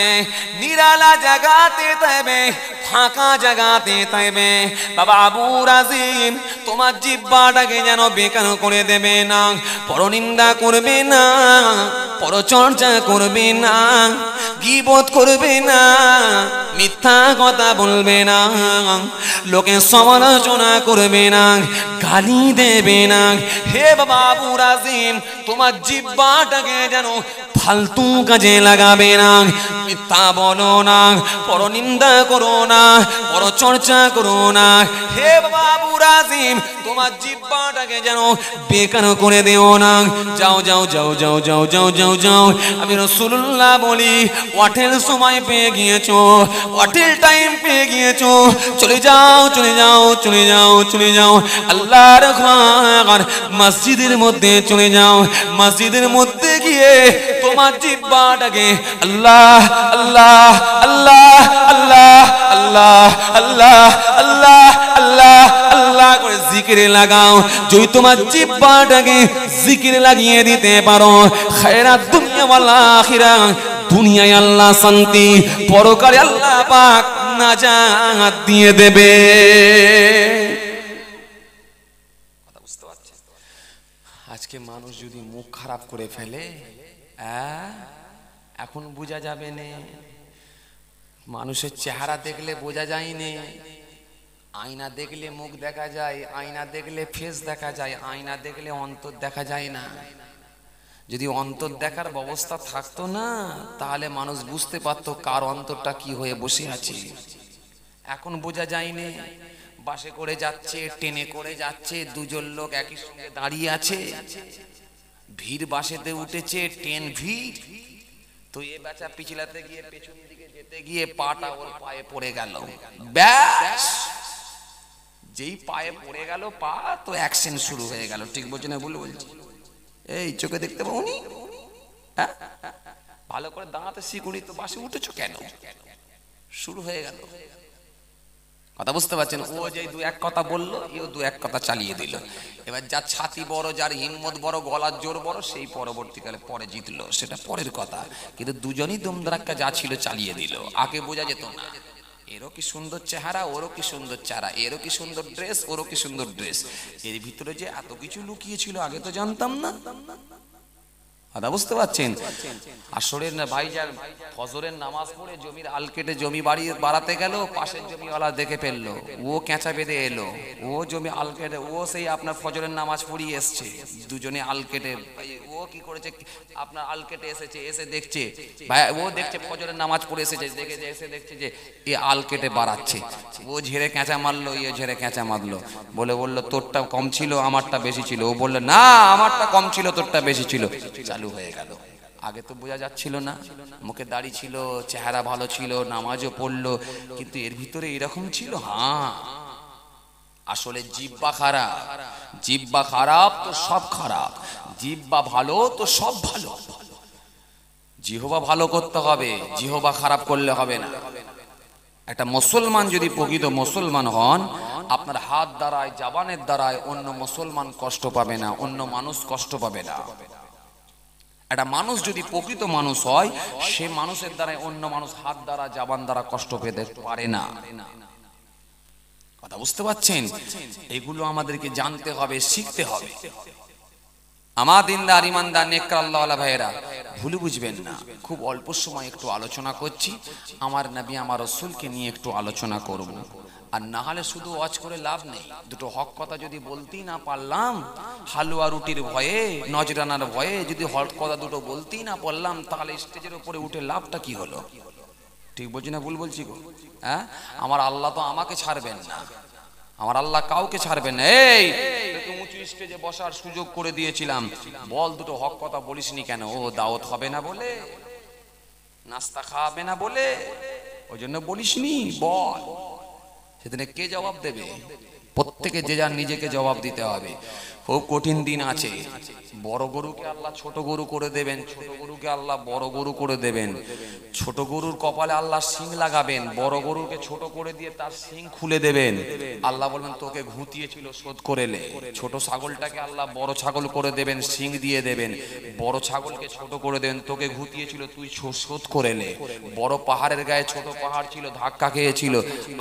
নিরালা জায়গাতে তাইবে ফাঁকা জায়গাতে তাইবে বাবা আবু রাজিম তোমার জিব্বাটাকে যেন বেকার করে দেবে না পরনিন্দা করবে না পরচর্চা করবে না গিবত করবে না মিথ্যা কথা বলবে না লোকে সমালোচনা করবে না গালি দেবে না হে বাবা বুরাজিম তোমার জিব্বাটাকে যেন ফালতু কাজে লাগাবে না মিথ্যা বলো না নিন্দা করো না চর্চা করো না হে বাবা বুরাজিম তোমার জিব্বাটাকে যেন বেকার করে দেও না যাও যাও যাও যাও যাও যাও যাও যাও আমি রসুল্লাহ বলি ওয়াটের সময় পেয়ে গিয়েছো ওয়াটের মিডিল টাইম পেয়ে গিয়েছো চলে যাও চলে যাও চলে যাও চলে যাও আল্লাহর খান মসজিদের মধ্যে চলে যাও মসজিদের মধ্যে গিয়ে তোমার জিব্বাটাকে আল্লাহ আল্লাহ আল্লাহ আল্লাহ আল্লাহ আল্লাহ আল্লাহ আল্লাহ আল্লাহ করে জিকিরে লাগাও যদি তোমার জিব্বাটাকে জিকিরে লাগিয়ে দিতে পারো খায়রা দুনিয়া ওয়াল আখিরা দুনিয়ায় আল্লাহ শান্তি পরকারে আল্লাহ পাক নাজাত দিয়ে দেবে আজকে মানুষ যদি মুখ খারাপ করে ফেলে এখন বোঝা যাবে না মানুষের চেহারা দেখলে বোঝা যায় নে আয়না দেখলে মুখ দেখা যায় আয়না দেখলে ফেস দেখা যায় আয়না দেখলে অন্তর দেখা যায় না যদি অন্তর দেখার ব্যবস্থা থাকতো না তাহলে মানুষ বুঝতে পারত কার অন্তরটা কি হয়ে বসে আছে এখন বোঝা যায়নি বাসে করে যাচ্ছে ট্রেনে করে যাচ্ছে দুজন লোক একই সঙ্গে দাঁড়িয়ে আছে ভিড় বাসেতে উঠেছে ট্রেন ভিড় তো এ বেচা পিছলাতে গিয়ে পেছন দিকে যেতে গিয়ে পাটা ওর পায়ে পড়ে গেল ব্যাস যেই পায়ে পড়ে গেল পা তো অ্যাকশন শুরু হয়ে গেল ঠিক বলছি না ভুল বলছি এই চোখে দেখতে পাবো উনি হ্যাঁ ভালো করে দাঁড়াতে শিখুনি তো বাসে উঠেছো কেন শুরু হয়ে গেল কথা বুঝতে পারছেন ও যে দু এক কথা বলল এও দু এক কথা চালিয়ে দিল এবার যার ছাতি বড় যার হিম্মত বড় গলার জোর বড় সেই পরবর্তীকালে পরে জিতলো সেটা পরের কথা কিন্তু দুজনই দুমদারাক্কা যা ছিল চালিয়ে দিল আগে বোঝা যেত না এরও কি সুন্দর চেহারা ওরও কি সুন্দর চেহারা এরও কি সুন্দর ড্রেস ওরও কি সুন্দর ড্রেস এর ভিতরে যে এত কিছু লুকিয়েছিল আগে তো জানতাম না দাদা বুঝতে পারছেন আসরের না ভাইজান ফজরের নামাজ পড়ে জমির আল কেটে জমি বাড়ি বাড়াতে গেল পাশের জমিওয়ালা দেখে ফেললো ও কেঁচা বেঁধে এলো ও জমি আল কেটে ও সেই আপনার ফজরের নামাজ পড়িয়ে এসছে দুজনে আল কেটে ও ও কি করেছে আপনার আল কেটে এসেছে এসে দেখছে ভাই ও দেখছে ফজরের নামাজ পড়ে এসেছে দেখে যে এসে দেখছে যে এ আল কেটে বাড়াচ্ছে ও ঝেড়ে কেঁচা মারলো ইয়ে ঝেড়ে কেঁচা মারলো বলে বললো তোরটা কম ছিল আমারটা বেশি ছিল ও বললো না আমারটা কম ছিল তোরটা বেশি ছিল চালু হয়ে গেল আগে তো বোঝা যাচ্ছিল না মুখে দাড়ি ছিল চেহারা ভালো ছিল নামাজও পড়লো কিন্তু এর ভিতরে এরকম ছিল হ্যাঁ আসলে জিব্বা খারাপ জিব্বা খারাপ তো সব খারাপ জীব বা ভালো তো সব ভালো জিহবা ভালো করতে হবে জিহবা খারাপ করলে হবে না একটা মুসলমান যদি প্রকৃত মুসলমান হন আপনার হাত দ্বারায় জাবানের দ্বারায় অন্য মুসলমান কষ্ট পাবে না অন্য মানুষ কষ্ট পাবে না একটা মানুষ যদি প্রকৃত মানুষ হয় সে মানুষের দ্বারায় অন্য মানুষ হাত দ্বারা জাবান দ্বারা কষ্ট পেতে পারে না কথা বুঝতে পারছেন এগুলো আমাদেরকে জানতে হবে শিখতে হবে আমার দিনদার ইমানদার নেকর আল্লাহ ভাইয়েরা ভুল বুঝবেন না খুব অল্প সময় একটু আলোচনা করছি আমার নবী আমার রসুলকে নিয়ে একটু আলোচনা করব আর না হলে শুধু ওয়াজ করে লাভ নেই দুটো হক কথা যদি বলতেই না পারলাম হালুয়া রুটির ভয়ে নজরানার ভয়ে যদি হক কথা দুটো বলতেই না পারলাম তাহলে স্টেজের উপরে উঠে লাভটা কি হলো ঠিক বলছি না ভুল বলছি গো হ্যাঁ আমার আল্লাহ তো আমাকে ছাড়বেন না আমার আল্লাহ কাউকে ছাড়বেন এই উঁচু স্টেজে বসার সুযোগ করে দিয়েছিলাম বল দুটো হক কথা বলিসনি কেন ও দাওয়াত হবে না বলে নাস্তা খাওয়াবে না বলে ওই জন্য বলিসনি বল সেদিনে কে জবাব দেবে প্রত্যেকে যে যার নিজেকে জবাব দিতে হবে খুব কঠিন দিন আছে বড় গরুকে আল্লাহ ছোট গরু করে দেবেন ছোট গরুকে আল্লাহ বড় গরু করে দেবেন ছোট গরুর কপালে আল্লাহ সিং লাগাবেন বড় গরুকে ছোট করে দিয়ে তার সিং খুলে দেবেন আল্লাহ বলবেন তোকে ঘুতিয়েছিল শোধ করে এলে ছোট ছাগলটাকে আল্লাহ বড় ছাগল করে দেবেন সিং দিয়ে দেবেন বড় ছাগলকে ছোট করে দেবেন তোকে ঘুতিয়েছিল তুই শোধ করে এলে বড় পাহাড়ের গায়ে ছোট পাহাড় ছিল ধাক্কা খেয়েছিল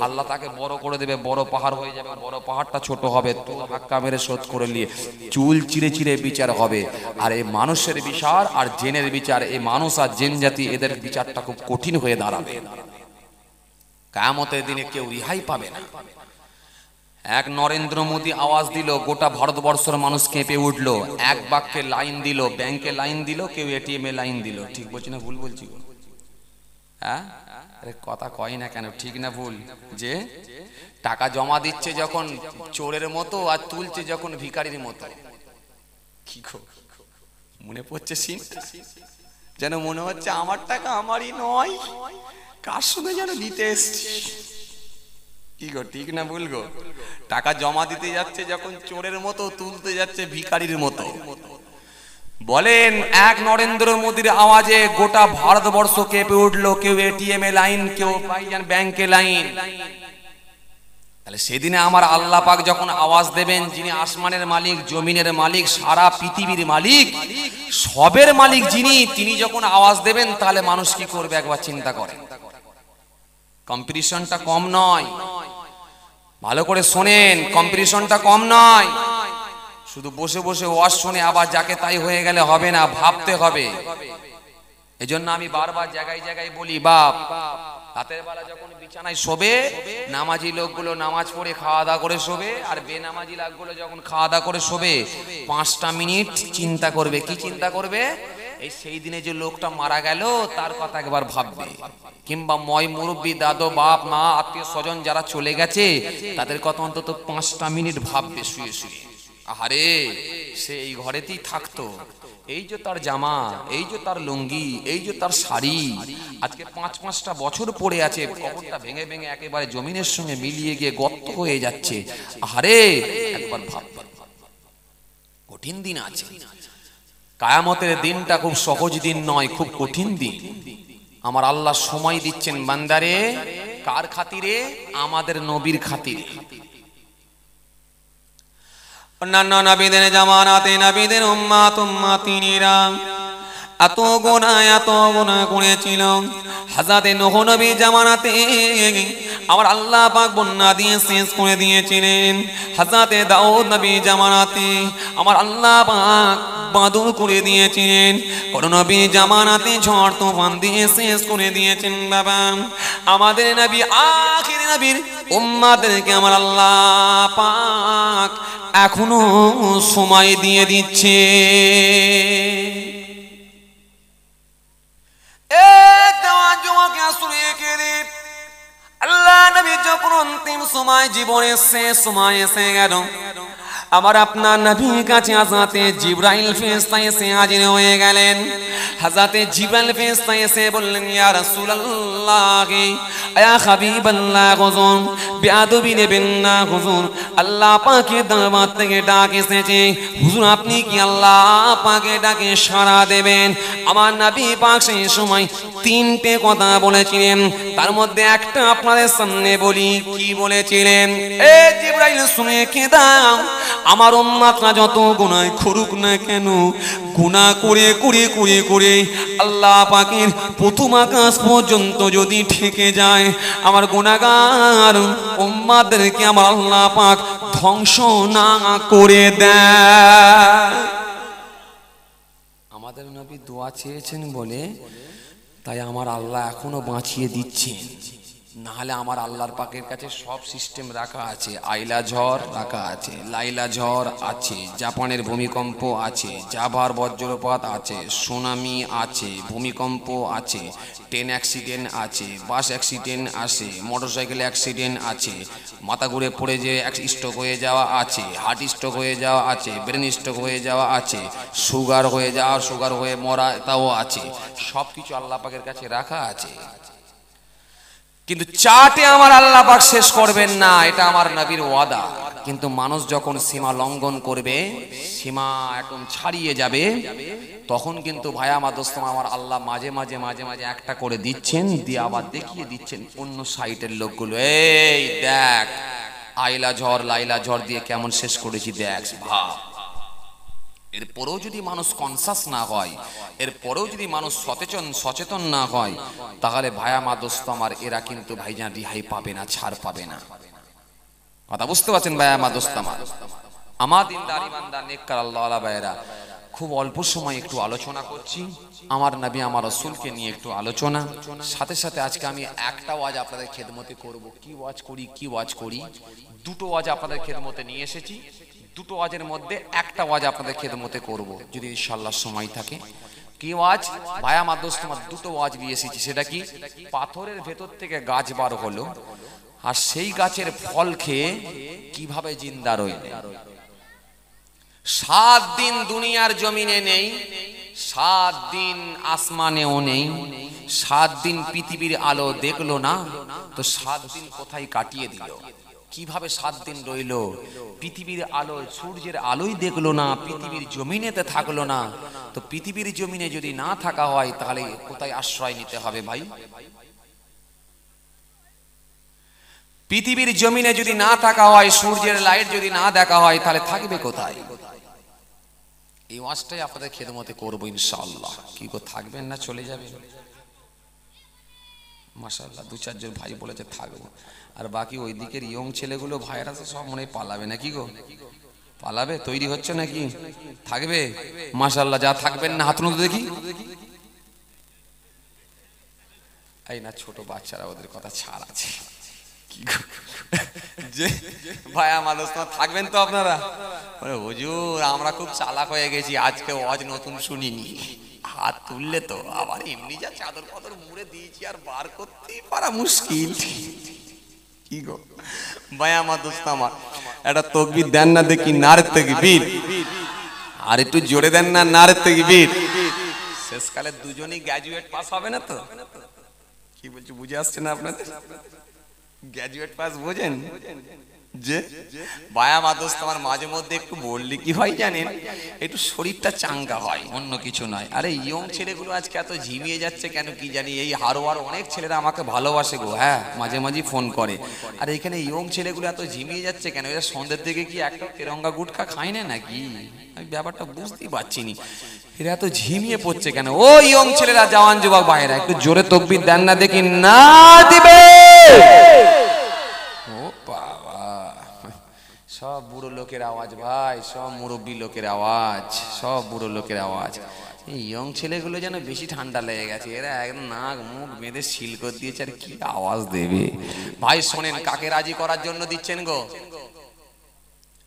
আল্লাহ তাকে বড় করে দেবে বড় পাহাড় হয়ে যাবে বড় পাহাড়টা ছোট হবে তো ধাক্কা মেরে শোধ করে নিয়ে চুল চিরে চিরে বিচার হবে আর এই মানুষের বিচার আর জেনের বিচার এই মানুষ আর জেন জাতি এদের বিচারটা খুব কঠিন হয়ে দাঁড়াবে কায়ামতের দিনে কেউ রিহাই পাবে না এক নরেন্দ্র মোদী আওয়াজ দিল গোটা ভারতবর্ষের মানুষ কেঁপে উঠলো এক বাক্যে লাইন দিল ব্যাংকে লাইন দিল কেউ এটিএম এ লাইন দিল ঠিক বলছি না ভুল বলছি হ্যাঁ কথা কয় না কেন ঠিক না ভুল যে টাকা জমা দিচ্ছে যখন চোরের মতো আর তুলছে যখন ভিকারির মতো কি মনে পড়ছে যেন মনে হচ্ছে আমার টাকা আমারই নয় কার সঙ্গে যেন দিতে এসছি কি গো ঠিক না ভুল গো টাকা জমা দিতে যাচ্ছে যখন চোরের মতো তুলতে যাচ্ছে ভিকারির মতো বলেন এক নরেন্দ্র মোদীর আওয়াজে গোটা ভারতবর্ষ কেঁপে উঠলো কেউ এটিএম এ লাইন কেউ ব্যাংকে লাইন তাহলে সেদিনে আমার আল্লাহ পাক যখন আওয়াজ দেবেন যিনি আসমানের মালিক জমিনের মালিক সারা পৃথিবীর মালিক সবের মালিক যিনি তিনি যখন আওয়াজ দেবেন তাহলে মানুষ কি করবে একবার চিন্তা করে কম্পিটিশনটা কম নয় ভালো করে শোনেন কম্পিটিশনটা কম নয় শুধু বসে বসে ওয়াজ শুনে আবার যাকে তাই হয়ে গেলে হবে না ভাবতে হবে এজন্য আমি বারবার জায়গায় জায়গায় বলি বাপ রাতের বেলা যখন বিছানায় শোবে নামাজি লোকগুলো নামাজ পড়ে খাওয়া দাওয়া করে শোবে আর বেনামাজি লোকগুলো যখন খাওয়া দাওয়া করে শোবে পাঁচটা মিনিট চিন্তা করবে কি চিন্তা করবে এই সেই দিনে যে লোকটা মারা গেল তার কথা একবার ভাববে কিংবা ময় মুরব্বী দাদো বাপ মা আত্মীয় স্বজন যারা চলে গেছে তাদের কথা অন্তত পাঁচটা মিনিট ভাববে শুয়ে শুয়ে আহারে সে এই ঘরেতেই থাকতো এই যে তার জামা এই যে তার লুঙ্গি এই যে তার শাড়ি আজকে পাঁচ পাঁচটা বছর পড়ে আছে কবরটা ভেঙে ভেঙে একেবারে জমিনের সঙ্গে মিলিয়ে গিয়ে গর্ত হয়ে যাচ্ছে আরে একবার ভাব কঠিন দিন আছে কায়ামতের দিনটা খুব সহজ দিন নয় খুব কঠিন দিন আমার আল্লাহ সময় দিচ্ছেন বান্দারে কার খাতিরে আমাদের নবীর খাতিরে অন্যান্য নবীদের জামানাতে নবীদের উম্মা তুম্মা তিনিরা এত গোনা এত গোনা করেছিল হাজাতে নহনবী জামানাতে আমার আল্লাহ পাক বন্যা দিয়ে শেষ করে দিয়েছিলেন হাজাতে দাউদ নবী জামানাতে আমার আল্লাহ পাক বাদুর করে দিয়েছিলেন করোনবী জামানাতে ঝড় তুফান দিয়ে শেষ করে দিয়েছেন বাবা আমাদের নবী আখির নবীর উম্মাদেরকে আমার আল্লাহ পাক এখনো সময় দিয়ে দিচ্ছে আল্লাহ নবী যখন অন্তিম সময় জীবনের শেষ সময় এসে গেল আমার আপনার নবীর কাছে আজাতে জিব্রাইল ফেরেশতা এসে হাজির হয়ে গেলেন হাজাতে জিব্রাইল ফেরেশতা এসে বললেন ইয়া রাসূলুল্লাহ ইয়া হাবিবাল্লাহ হুজুর বিআদবি নেবেন না হুজুর আল্লাহ পাকে দাওয়াত থেকে ডাক এসেছে হুজুর আপনি কি আল্লাহ পাকে ডাকে সাড়া দেবেন আমার নবী পাক সেই সময় তিনটে কথা বলেছিলেন তার মধ্যে একটা আপনাদের সামনে বলি কি বলেছিলেন এ জিব্রাইল শুনে কে দাও আমার উম্মাতরা যত গুনায় খুরুক না কেন গুণা করে করে করে করে আল্লাহ পাকের প্রথম আকাশ পর্যন্ত যদি ঠেকে যায় আমার গুণাগার উম্মাদেরকে আমার আল্লাহ পাক ধ্বংস না করে দেয় আমাদের নবী দোয়া চেয়েছেন বলে তাই আমার আল্লাহ এখনো বাঁচিয়ে দিচ্ছেন নাহলে আমার আল্লাহর পাকের কাছে সব সিস্টেম রাখা আছে আইলা ঝড় রাখা আছে লাইলা ঝড় আছে জাপানের ভূমিকম্প আছে জাভার বজ্রপাত আছে সুনামি আছে ভূমিকম্প আছে ট্রেন অ্যাক্সিডেন্ট আছে বাস অ্যাক্সিডেন্ট আছে মোটর সাইকেল অ্যাক্সিডেন্ট আছে মাথা ঘুরে পড়ে যে স্ট্রোক হয়ে যাওয়া আছে হার্ট স্ট্রোক হয়ে যাওয়া আছে ব্রেন স্ট্রোক হয়ে যাওয়া আছে সুগার হয়ে যাওয়া সুগার হয়ে মরা তাও আছে সব কিছু আল্লাহ পাকের কাছে রাখা আছে কিন্তু চাটে আমার আল্লাহ পাক শেষ করবেন না এটা আমার নবীর ওয়াদা কিন্তু মানুষ যখন সীমা লঙ্ঘন করবে সীমা এখন ছাড়িয়ে যাবে তখন কিন্তু ভাই আমার দোস্ত আমার আল্লাহ মাঝে মাঝে মাঝে মাঝে একটা করে দিচ্ছেন দিয়ে আবার দেখিয়ে দিচ্ছেন অন্য সাইটের লোকগুলো এই দেখ আইলা ঝড় লাইলা ঝড় দিয়ে কেমন শেষ করেছি দেখ ভাব এরপরেও যদি মানুষ কনসাস না হয় এরপরেও যদি মানুষ সচেতন সচেতন না হয় তাহলে ভায়া মা দোস্ত আমার এরা কিন্তু ভাইজান রিহাই পাবে না ছাড় পাবে না কথা বুঝতে পারছেন ভায়া মা দোস্ত আমার আমাদের খুব অল্প সময় একটু আলোচনা করছি আমার আমার নিয়ে একটু আলোচনা সাথে সাথে আজকে আমি একটা ওয়াজ আপনাদের কি করি করি দুটো ওয়াজ আপনাদের খেদমতে নিয়ে এসেছি দুটো ওয়াজের মধ্যে একটা ওয়াজ আপনাদের খেদমতে করব যদি ইনশাল্লাহ সময় থাকে কি ওয়াজ ভায়া মাদ্রাস তোমার দুটো ওয়াজ নিয়ে এসেছি সেটা কি পাথরের ভেতর থেকে গাছ বার হলো আর সেই গাছের ফল খেয়ে কিভাবে জিন্দা রইলে সাত দিন দুনিয়ার জমিনে নেই সাত দিন আসমানেও নেই সাত দিন পৃথিবীর আলো দেখলো না তো সাত দিন কোথায় কাটিয়ে দিল কিভাবে সাত দিন রইল পৃথিবীর আলো সূর্যের আলোই দেখলো না পৃথিবীর জমিনেতে থাকলো না তো পৃথিবীর জমিনে যদি না থাকা হয় তাহলে কোথায় আশ্রয় নিতে হবে ভাই পৃথিবীর জমিনে যদি না থাকা হয় সূর্যের লাইট যদি না দেখা হয় তাহলে থাকবে কোথায় এই ওয়াজটাই আপনাদের মতে করবো ইনশাল্লাহ কি গো থাকবেন না চলে যাবেন মাসাল্লাহ দু চারজন ভাই বলেছে থাকবো আর বাকি ওই দিকের ইয়ং ছেলেগুলো ভাইয়েরা তো সব মনে পালাবে নাকি গো পালাবে তৈরি হচ্ছে নাকি থাকবে মাশাল্লাহ যা থাকবেন না হাত দেখি এই না ছোট বাচ্চারা ওদের কথা ছাড় আছে যে ভাই আমার থাকবেন তো আপনারা মানে হুজুর আমরা খুব চালাক হয়ে গেছি আজকে অজ নতুন শুনিনি হাত তুললে তো আবার এমনি যা চাদর কদর মুড়ে দিয়েছি আর বার করতেই পারা মুশকিল কি গো ভাই আমার দোস্ত আমার একটা তকবির দেন না দেখি নারের নারে তকবির আর একটু জোরে দেন না নারের নারে তকবির শেষকালে দুজনই গ্র্যাজুয়েট পাস হবে না তো কি বলছি বুঝে আসছে না আপনাদের গ্র্যাজুয়েট পাস বোঝেন যে বায়া মাদস তোমার মাঝে মধ্যে একটু বললি কি হয় জানেন একটু শরীরটা চাঙ্গা হয় অন্য কিছু নয় আরে ইয়ং ছেলেগুলো আজকে এত ঝিমিয়ে যাচ্ছে কেন কি জানি এই হারোয়ার অনেক ছেলেরা আমাকে ভালোবাসে গো হ্যাঁ মাঝে মাঝে ফোন করে আর এখানে ইয়ং ছেলেগুলো এত ঝিমিয়ে যাচ্ছে কেন এরা সন্ধ্যের দিকে কি একটা তেরঙ্গা গুটকা খায় না নাকি আমি ব্যাপারটা বুঝতেই পারছি নি এরা এত ঝিমিয়ে পড়ছে কেন ও ইয়ং ছেলেরা জওয়ান যুবক বাইরা একটু জোরে তকবির দেন না দেখি না দিবে সব বুড়ো লোকের আওয়াজ ভাই সব মুরব্বী লোকের আওয়াজ সব বুড়ো লোকের আওয়াজ এই ইয়ং ছেলেগুলো যেন বেশি ঠান্ডা লেগে গেছে এরা একদম নাক মুখ মেয়েদের শিল করে দিয়েছে আর কি আওয়াজ দেবে ভাই শোনেন কাকে রাজি করার জন্য দিচ্ছেন গো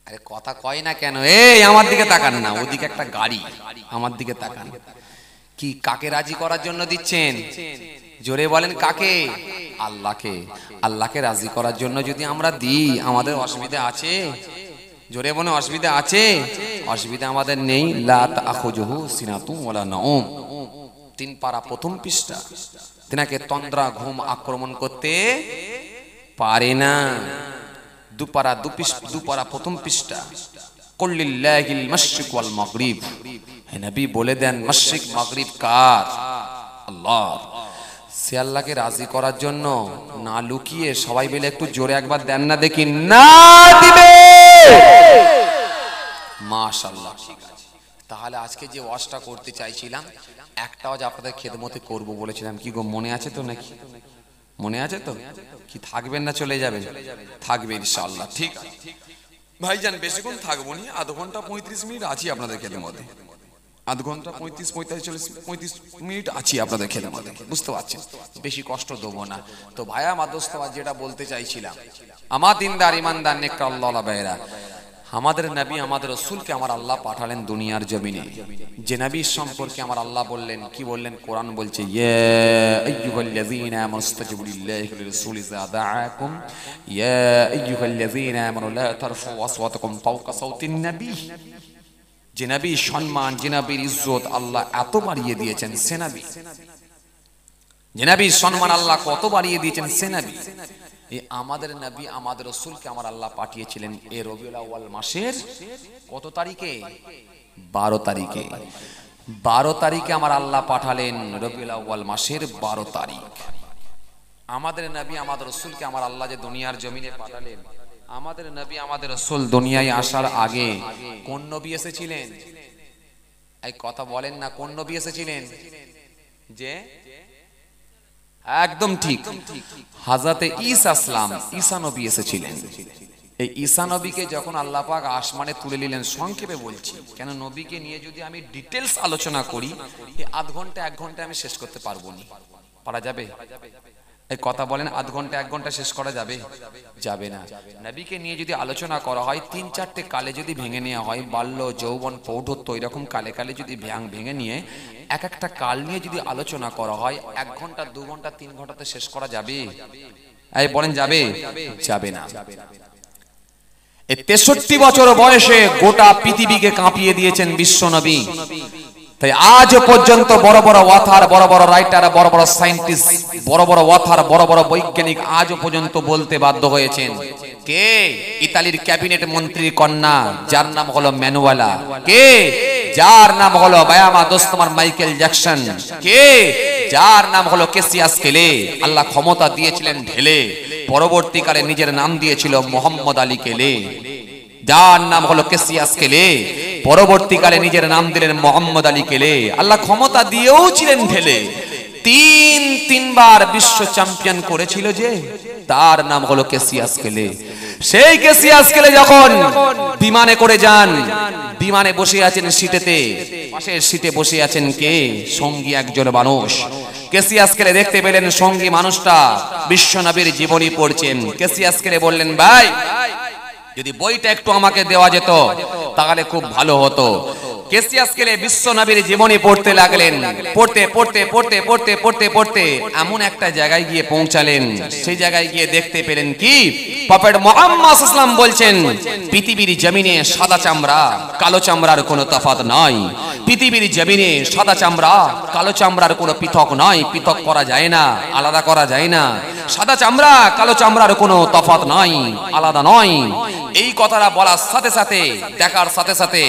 আরে কথা কয় না কেন এই আমার দিকে তাকান না ওদিকে একটা গাড়ি আমার দিকে তাকান কি কাকে রাজি করার জন্য দিচ্ছেন জোরে বলেন কাকে আল্লাহকে আল্লাহকে রাজি করার জন্য যদি আমরা দিই আমাদের অসুবিধা আছে জোরে বলে অসুবিধা আছে অসুবিধা আমাদের নেই লাহু সিনাতুম ওলা নম তিন পারা প্রথম পৃষ্ঠা তিনাকে তন্দ্রা ঘুম আক্রমণ করতে পারে না দুপারা দুপারা প্রথম পৃষ্ঠা কল্লিল্লাহিল মাসিক ওয়াল মগরিব হে নবী বলে দেন মাসিক মগরিব কার আল্লাহ সে আল্লাহকে রাজি করার জন্য না লুকিয়ে সবাই মিলে একটু জোরে একবার দেন না দেখি না দিবে মাশাল্লাহ তাহলে আজকে যে ওয়াজটা করতে চাইছিলাম একটা ওয়াজ আপনাদের খেদমতে করব বলেছিলাম কি গো মনে আছে তো নাকি মনে আছে তো কি থাকবেন না চলে যাবেন থাকবে ইনশাআল্লাহ ঠিক ভাইজান বেশিক্ষণ থাকবো নি আধ ঘন্টা পঁয়ত্রিশ মিনিট আছি আপনাদের খেদমতে আধ ঘন্টা পঁয়ত্রিশ পঁয়তাল্লিশ চল্লিশ পঁয়ত্রিশ মিনিট আছি আপনাদের খেলে আমাদের বুঝতে পারছেন বেশি কষ্ট দেবো না তো ভায়া মাদস্ত যেটা বলতে চাইছিলাম আমার দিনদার ইমানদার নেকটা আল্লাহ বেহরা আমাদের নাবি আমাদের রসুলকে আমার আল্লাহ পাঠালেন দুনিয়ার জমিনে যে নাবির সম্পর্কে আমার আল্লাহ বললেন কি বললেন কোরআন বলছে ইয়ে জেনাবি সম্মান জেনাবির ইজ্জত আল্লাহ এত বাড়িয়ে দিয়েছেন সেনাবি জেনাবি সম্মান আল্লাহ কত বাড়িয়ে দিয়েছেন সেনাবি এই আমাদের নবী আমাদের রসুলকে আমার আল্লাহ পাঠিয়েছিলেন এ রবিউল মাসের কত তারিখে বারো তারিখে বারো তারিখে আমার আল্লাহ পাঠালেন রবিউল মাসের বারো তারিখ আমাদের নবী আমাদের রসুলকে আমার আল্লাহ যে দুনিয়ার জমিনে পাঠালেন আমাদের নবী আমাদের রসুল দুনিয়ায় আসার আগে কোন নবী এসেছিলেন এই কথা বলেন না কোন নবী এসেছিলেন যে একদম ঠিক হাজাতে ঈসা আসলাম ঈসা নবী এসেছিলেন এই ঈসা নবীকে যখন আল্লাহ পাক আসমানে তুলে নিলেন সংক্ষেপে বলছি কেন নবীকে নিয়ে যদি আমি ডিটেলস আলোচনা করি আধ ঘন্টা এক ঘন্টা আমি শেষ করতে পারবো না পারা যাবে এই কথা বলেন আধ ঘন্টা এক ঘন্টা শেষ করা যাবে যাবে না নবীকে নিয়ে যদি আলোচনা করা হয় তিন চারটে কালে যদি ভেঙে নেওয়া হয় বাল্য যৌবন পৌঢত্ব এরকম কালে কালে যদি ভ্যাং ভেঙে নিয়ে এক একটা কাল নিয়ে যদি আলোচনা করা হয় এক ঘন্টা দু ঘন্টা তিন ঘন্টাতে শেষ করা যাবে এই বলেন যাবে যাবে না তেষট্টি বছর বয়সে গোটা পৃথিবীকে কাঁপিয়ে দিয়েছেন বিশ্বনবী তাই আজ পর্যন্ত বড় বড় ওয়াথার বড় বড় রাইটার বড় বড় সায়েন্টিস্ট বড় বড় ওয়াথার বড় বড় বৈজ্ঞানিক আজ পর্যন্ত বলতে বাধ্য হয়েছেন কে ইতালির ক্যাবিনেট মন্ত্রীর কন্যা যার নাম হলো ম্যানুয়ালা কে যার নাম হলো বায়ামা দোস্তমার মাইকেল জ্যাকসন কে যার নাম হলো কেসিয়াস কেলে আল্লাহ ক্ষমতা দিয়েছিলেন ঢেলে পরবর্তীকালে নিজের নাম দিয়েছিল মোহাম্মদ আলী কেলে যার নাম হলো কেসিয়াস কেলে পরবর্তীকালে নিজের নাম দিলেন মোহাম্মদ আলী কেলে আল্লাহ ক্ষমতা দিয়েও ছিলেন ঢেলে তিন তিনবার বিশ্ব চ্যাম্পিয়ন করেছিল যে তার নাম হলো কেসিয়াস কেলে সেই কেসিয়াস কেলে যখন বিমানে করে যান বিমানে বসে আছেন সিটেতে পাশের সিটে বসে আছেন কে সঙ্গী একজন মানুষ কেসিয়াস কেলে দেখতে পেলেন সঙ্গী মানুষটা বিশ্বনবীর জীবনী পড়ছেন কেসিয়াস কেলে বললেন ভাই যদি বইটা একটু আমাকে দেওয়া যেত তাহলে খুব ভালো হতো কেসিয়াস কেলে বিশ্ব জীবনে পড়তে লাগলেন পড়তে পড়তে পড়তে পড়তে পড়তে পড়তে এমন একটা জায়গায় গিয়ে পৌঁছালেন সেই জায়গায় গিয়ে দেখতে নয় পৃথক করা যায় না আলাদা করা যায় না সাদা চামড়া কালো চামড়ার কোনো নয় আলাদা নয় এই কথাটা বলার সাথে সাথে দেখার সাথে সাথে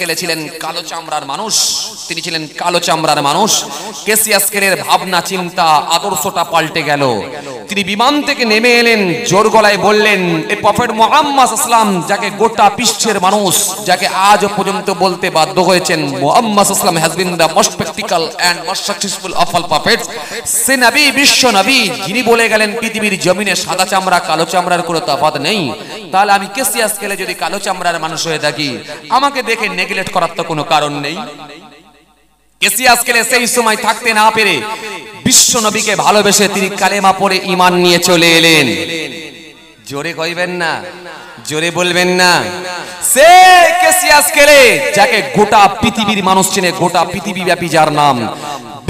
কেলে ছিলেন কালো চামড়ার মানুষ তিনি ছিলেন কালো চামড়ার মানুষ কেসিয়াসকের ভাবনা চিন্তা আদর্শটা পাল্টে গেল তিনি বিমান থেকে নেমে এলেন জোর গলায় বললেন এ প্রফেট মোহাম্মদ আসলাম যাকে গোটা বিশ্বের মানুষ যাকে আজ পর্যন্ত বলতে বাধ্য হয়েছেন Muhammad Aslam has been the most practical and most successful of all prophet সে নবী বিশ্ব নবী যিনি বলে গেলেন পৃথিবীর জমিনে সাদা চামড়া কালো চামড়ার কোনো তফাত নেই তাহলে আমি কেসিয়াস কেলে যদি কালো চামড়ার মানুষ হয়ে থাকি আমাকে দেখে নেগলেক্ট করার তো কোনো কারণ নেই কেসি কেসিয়াসকে সেই সময় থাকতে না পেরে বিশ্ব নবীকে ভালোবেসে তিনি কালেমা পরে ইমান নিয়ে চলে এলেন জোরে কইবেন না জোরে বলবেন না সে কেসিয়াস কেলে যাকে গোটা পৃথিবীর মানুষ চেনে গোটা পৃথিবী ব্যাপী যার নাম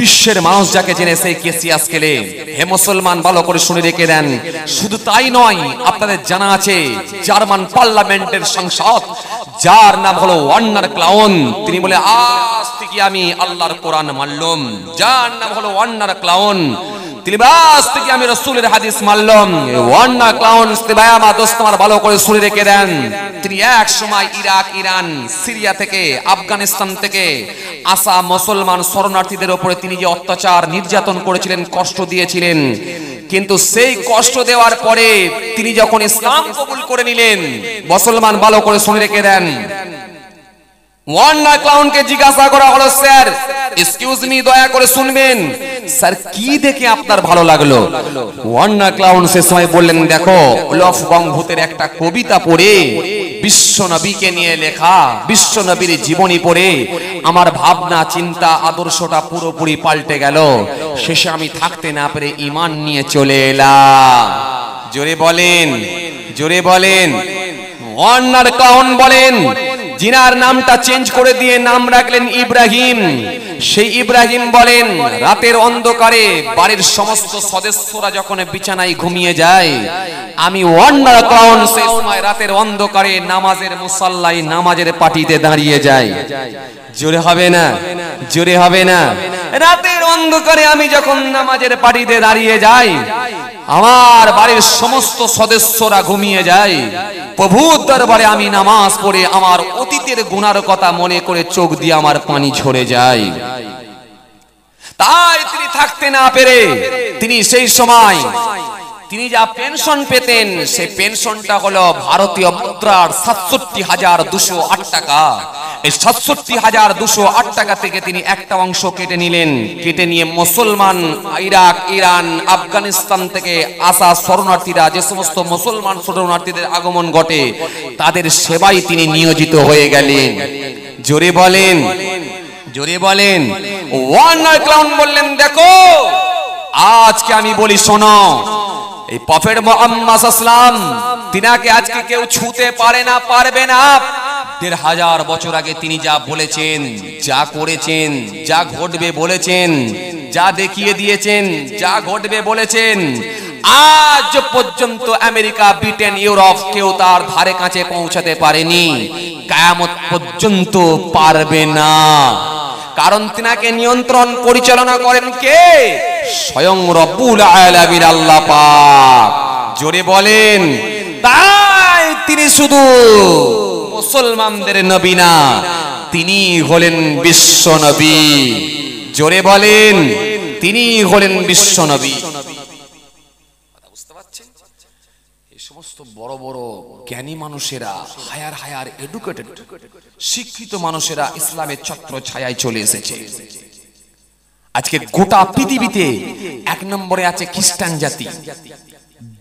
বিশ্বের মানুষ যাকে জেনে সেই কেসিয়াস কেলে হে মুসলমান ভালো করে শুনে রেখে দেন শুধু তাই নয় আপনাদের জানা আছে জার্মান পার্লামেন্টের সংসদ যার নাম হলো ওয়ান্ডার ক্লাউন তিনি বলে আজ থেকে আমি আল্লাহর কোরআন মানলুম যার নাম হলো ওয়ান্ডার ক্লাউন তিনি আজ থেকে আমি হাদিস ক্লাউন ভালো করে শুনে রেখে দেন তিনি এক সময় ইরাক ইরান সিরিয়া থেকে আফগানিস্তান থেকে মুসলমান শরণার্থীদের তিনি যে অত্যাচার নির্যাতন করেছিলেন কষ্ট দিয়েছিলেন কিন্তু সেই কষ্ট দেওয়ার পরে তিনি যখন ইসলাম কবুল করে নিলেন মুসলমান ভালো করে শুনে রেখে দেন ওয়ান্ডা ক্লাউনকে জিজ্ঞাসা করা হলো স্যার এক্সকিউজ মি দয়া করে শুনবেন স্যার কি দেখে আপনার ভালো লাগলো ওয়ান্ডা ক্লাউন সে সময় বললেন দেখো লফ ভূতের একটা কবিতা পড়ে বিশ্ব নবীকে নিয়ে লেখা বিশ্ব নবীর জীবনী পড়ে আমার ভাবনা চিন্তা আদর্শটা পুরোপুরি পাল্টে গেল শেষে আমি থাকতে না পেরে ইমান নিয়ে চলে এলাম জোরে বলেন জোরে বলেন ওয়ান্ডার ক্লাউন বলেন যিনার নামটা চেঞ্জ করে দিয়ে নাম রাখলেন ইব্রাহিম সেই ইব্রাহিম বলেন রাতের অন্ধকারে বাড়ির সমস্ত সদস্যরা যখন বিছানায় ঘুমিয়ে যায় আমি ওয়ান্ডার ক্লাউন সেই সময় রাতের অন্ধকারে নামাজের মুসাল্লাই নামাজের পাটিতে দাঁড়িয়ে যায় জোরে হবে না জোরে হবে না রাতের অন্ধকারে আমি যখন নামাজের পাটিতে দাঁড়িয়ে যাই আমার বাড়ির সমস্ত সদস্যরা ঘুমিয়ে যায় প্রভুর দরবারে আমি নামাজ পড়ে আমার অতীতের গুনার কথা মনে করে চোখ দিয়ে আমার পানি ঝরে যায় তাই তিনি থাকতে না পেরে তিনি সেই সময় তিনি যা পেনশন পেতেন সে পেনশনটা হলো ভারতীয় মুদ্রার সাতষট্টি হাজার দুশো আট টাকা এই সাতষট্টি হাজার দুশো আট টাকা থেকে তিনি একটা অংশ কেটে নিলেন কেটে নিয়ে মুসলমান ইরাক ইরান আফগানিস্তান থেকে আসা শরণার্থীরা যে সমস্ত মুসলমান শরণার্থীদের আগমন ঘটে তাদের সেবাই তিনি নিয়োজিত হয়ে গেলেন জোরে বলেন জোরে বলেন ওয়ান বললেন দেখো আজকে আমি বলি শোনো এই পফেট মোহাম্মদ আসলাম তিনাকে আজকে কেউ ছুতে পারে না পারবে না দেড় হাজার বছর আগে তিনি যা বলেছেন যা করেছেন যা ঘটবে বলেছেন যা দেখিয়ে দিয়েছেন যা ঘটবে বলেছেন আজ পর্যন্ত আমেরিকা ব্রিটেন ইউরোপ কেউ তার ধারে কাছে পৌঁছাতে পারেনি কায়ামত পর্যন্ত পারবে না কারণ তিনাকে নিয়ন্ত্রণ পরিচালনা করেন কে স্বয়ং রব্বুল আলামিন আল্লাহ পাক জোরে বলেন তাই তিনি শুধু মুসলমানদের নবী না তিনি হলেন বিশ্ব নবী জোরে বলেন তিনি হলেন বিশ্ব নবী বুঝতে পারছেন এই সমস্ত বড় বড় জ্ঞানী মানুষেরা হায়ার হায়ার এডুকেটেড শিক্ষিত মানুষেরা ইসলামের ছত্র ছায়ায় চলে এসেছে আজকে গোটা পৃথিবীতে এক নম্বরে আছে খ্রিস্টান জাতি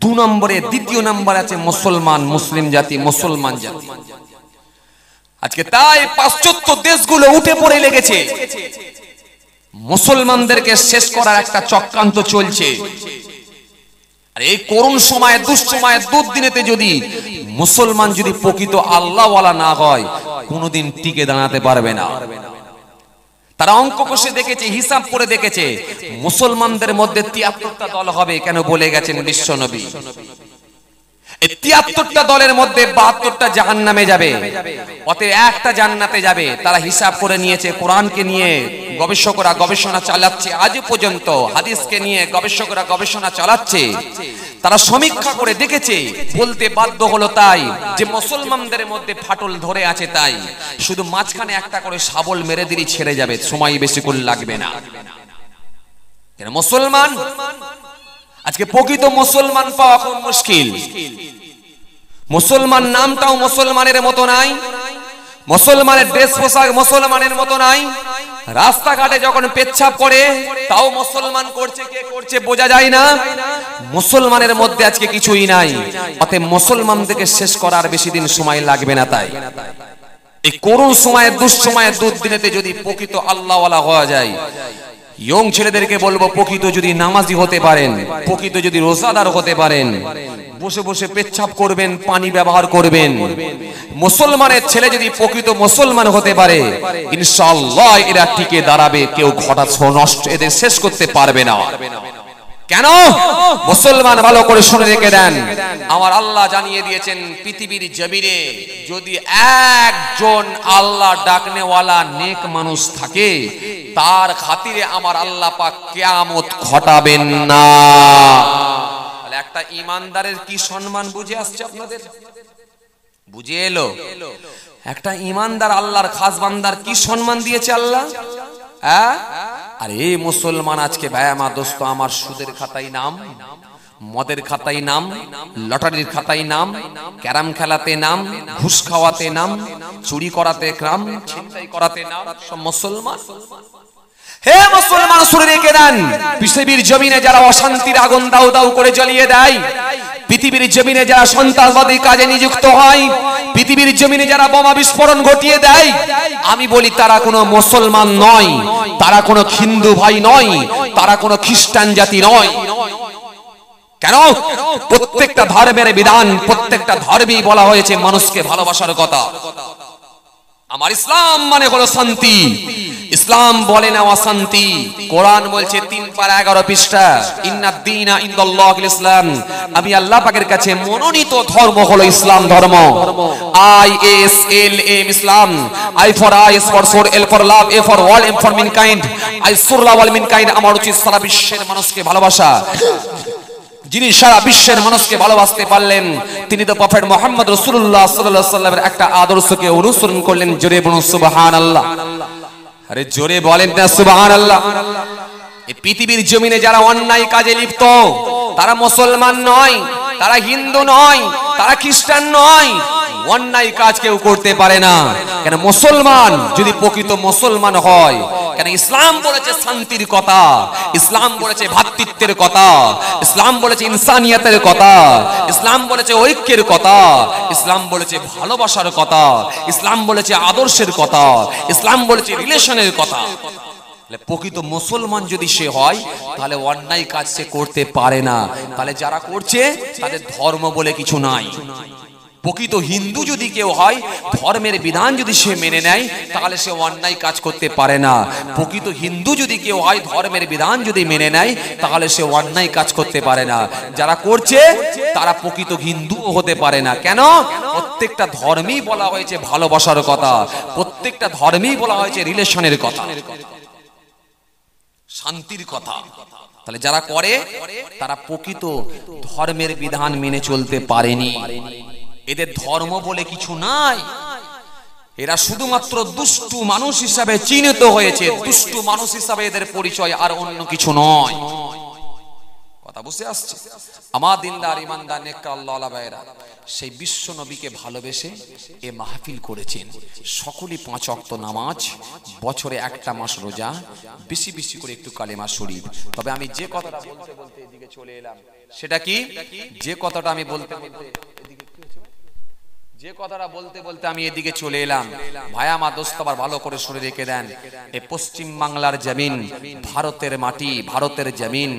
দু নম্বরে দ্বিতীয় নম্বরে আছে মুসলমান মুসলিম জাতি মুসলমান জাতি আজকে তাই পাশ্চাত্য দেশগুলো উঠে পড়ে লেগেছে মুসলমানদেরকে শেষ করার একটা চক্রান্ত চলছে আর এই করুণ সময়ে দুঃসময়ে দুর্দিনেতে যদি মুসলমান যদি প্রকৃত আল্লাহওয়ালা না হয় কোনোদিন টিকে দাঁড়াতে পারবে না তারা অঙ্ক কষে দেখেছে হিসাব করে দেখেছে মুসলমানদের মধ্যে তিয়াত্তরটা দল হবে কেন বলে গেছেন বিশ্ব নবী তিয়াত্তরটা দলের মধ্যে বাহাত্তরটা জাহান নামে যাবে অতএব একটা জান্নাতে যাবে তারা হিসাব করে নিয়েছে কোরআনকে নিয়ে গবেষকরা গবেষণা চালাচ্ছে আজ পর্যন্ত হাদিসকে নিয়ে গবেষকরা গবেষণা চালাচ্ছে তারা সমীক্ষা করে দেখেছে বলতে বাধ্য হলো তাই যে মুসলমানদের মধ্যে ফাটল ধরে আছে তাই শুধু মাঝখানে একটা করে সাবল মেরে দিলি ছেড়ে যাবে সময় বেশি করে লাগবে না মুসলমান আজকে প্রকৃত মুসলমান পাওয়া খুব মুশকিল মুসলমান নামটাও মুসলমানের মতো নাই মুসলমানের ড্রেস পোশাক মুসলমানের মতো নাই রাস্তাঘাটে যখন পেচ্ছাপ করে তাও মুসলমান করছে কে করছে বোঝা যায় না মুসলমানের মধ্যে আজকে কিছুই নাই অতএব মুসলমান থেকে শেষ করার বেশি দিন সময় লাগবে না তাই এই করুণ সময়ে দুঃসময়ে দুর্দিনেতে যদি প্রকৃত আল্লাহওয়ালা হওয়া যায় ইয়ং ছেলেদেরকে বলবো প্রকৃত যদি নামাজি হতে পারেন প্রকৃত যদি রোজাদার হতে পারেন বসে বসে পেচ্ছাপ করবেন পানি ব্যবহার করবেন মুসলমানের ছেলে যদি প্রকৃত মুসলমান হতে পারে ইনশাল্লাহ এরা টিকে দাঁড়াবে কেউ ঘটা নষ্ট এদের শেষ করতে পারবে না কেন মুসলমান ভালো করে শুনে রেখে দেন আমার আল্লাহ জানিয়ে দিয়েছেন পৃথিবীর জমিনে যদি একজন আল্লাহ ডাকনেওয়ালা নেক মানুষ থাকে তার খাতিরে আমার আল্লাহ পাক কেয়ামত ঘটাবেন না একটা ইমানদারের কি সম্মান বুঝে আসছে আপনাদের বুঝে এলো একটা ইমানদার আল্লাহর খাস বান্দার কি সম্মান দিয়েছে আল্লাহ হ্যাঁ? আর এই মুসলমান আজকে ভায়ামা দোস্ত আমার সুদের খাতাই নাম মদের খাতাই নাম লটারির খাতাই নাম ক্যারাম খেলাতে নাম ঘুষ খাওয়াতে নাম চুরি করাতে ক্রাম ছিনতাই করাতে নাম সব মুসলমান হে মুসলমান শুনে রেখে দেন পৃথিবীর জমিনে যারা অশান্তির আগুন দাউ দাউ করে জ্বলিয়ে দেয় পৃথিবীর জমিনে যারা সন্ত্রাসবাদী কাজে নিযুক্ত হয় পৃথিবীর জমিনে যারা বোমা বিস্ফোরণ ঘটিয়ে দেয় আমি বলি তারা কোনো মুসলমান নয় তারা কোনো হিন্দু ভাই নয় তারা কোনো খ্রিস্টান জাতি নয় কেন প্রত্যেকটা ধর্মের বিধান প্রত্যেকটা ধর্মেই বলা হয়েছে মানুষকে ভালোবাসার কথা আমার ইসলাম মানে হলো শান্তি ইসলাম বলে না অশান্তি কোরআন বলছে তিন পারা এগারো পৃষ্ঠা ইন্নাদ্দিনা ইন্দাল্লাহ ইসলাম আমি আল্লাহ পাকের কাছে মনোনীত ধর্ম হলো ইসলাম ধর্ম I S L M Islam I for I S for sure L for love A for all M for mankind I sure love mean kind আমার উচিত সারা বিশ্বের মানুষকে ভালোবাসা যিনি সারা বিশ্বের মানুষকে ভালোবাসতে পারলেন তিনি তো প্রফেট মোহাম্মদ রসুল্লাহ সাল্লাহ সাল্লামের একটা আদর্শকে অনুসরণ করলেন জোরে বলুন সুবাহান আল্লাহ আরে জোরে বলেন না সুবাহান আল্লাহ পৃথিবীর জমিনে যারা অন্যায় কাজে লিপ্ত তারা মুসলমান নয় তারা হিন্দু নয় তারা খ্রিস্টান নয় অন্যায় কাজ কেউ করতে পারে না কেন মুসলমান যদি প্রকৃত মুসলমান হয় কেন ইসলাম বলেছে শান্তির কথা ইসলাম বলেছে ভাতৃত্বের কথা ইসলাম বলেছে ইনসানিয়াতের কথা ইসলাম বলেছে ঐক্যের কথা ইসলাম বলেছে ভালোবাসার কথা ইসলাম বলেছে আদর্শের কথা ইসলাম বলেছে রিলেশনের কথা প্রকৃত মুসলমান যদি সে হয় তাহলে অন্যায় কাজ সে করতে পারে না তাহলে যারা করছে তাদের ধর্ম বলে কিছু নাই প্রকৃত হিন্দু যদি কেউ হয় ধর্মের বিধান যদি সে মেনে নেয় তাহলে সে অন্যায় কাজ করতে পারে না প্রকৃত হিন্দু যদি কেউ হয় ধর্মের বিধান যদি মেনে নেয় তাহলে সে অন্যায় কাজ করতে পারে না যারা করছে তারা প্রকৃত হিন্দু হতে পারে না কেন প্রত্যেকটা ধর্মই বলা হয়েছে ভালোবাসার কথা প্রত্যেকটা ধর্মই বলা হয়েছে রিলেশনের কথা শান্তির কথা তাহলে যারা করে তারা প্রকৃত ধর্মের বিধান মেনে চলতে পারেনি এদের ধর্ম বলে কিছু নাই এরা শুধুমাত্র দুষ্টু মানুষ হিসাবে চিহ্নিত হয়েছে দুষ্টু মানুষ হিসাবে এদের পরিচয় আর অন্য কিছু নয় কথা বুঝে আসছে আমার দিনদার ইমানদার নেককা আল্লাহ ভাইরা সেই বিশ্ব নবীকে ভালোবেসে এ মাহফিল করেছেন সকলেই পাঁচ অক্ত নামাজ বছরে একটা মাস রোজা বেশি বেশি করে একটু কালেমা শরীফ তবে আমি যে কথাটা বলতে বলতে এদিকে চলে এলাম সেটা কি যে কথাটা আমি বলতে বলতে যে কথাটা বলতে বলতে আমি এদিকে চলে এলাম ভাই আমার দোস্ত আবার ভালো করে শুনে রেখে দেন এ পশ্চিম বাংলার জমিন ভারতের মাটি ভারতের জমিন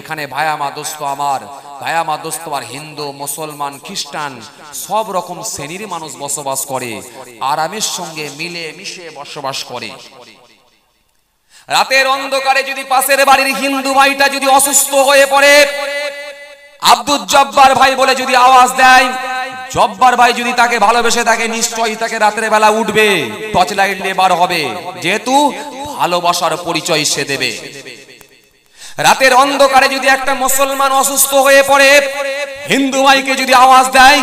এখানে ভাই আমার দোস্ত আমার ভাই আমার দোস্ত আমার হিন্দু মুসলমান খ্রিস্টান সব রকম শ্রেণীর মানুষ বসবাস করে আরামের সঙ্গে মিলে মিশে বসবাস করে রাতের অন্ধকারে যদি পাশের বাড়ির হিন্দু ভাইটা যদি অসুস্থ হয়ে পড়ে আব্দুল জব্বার ভাই বলে যদি আওয়াজ দেয় চব্বার ভাই যদি তাকে ভালোবেসে থাকে নিশ্চয়ই তাকে রাতের বেলা উঠবে টর্চ লাইট নিয়ে বার হবে যেহেতু ভালোবাসার পরিচয় সে দেবে রাতের অন্ধকারে যদি একটা মুসলমান অসুস্থ হয়ে পড়ে হিন্দু ভাইকে যদি আওয়াজ দেয়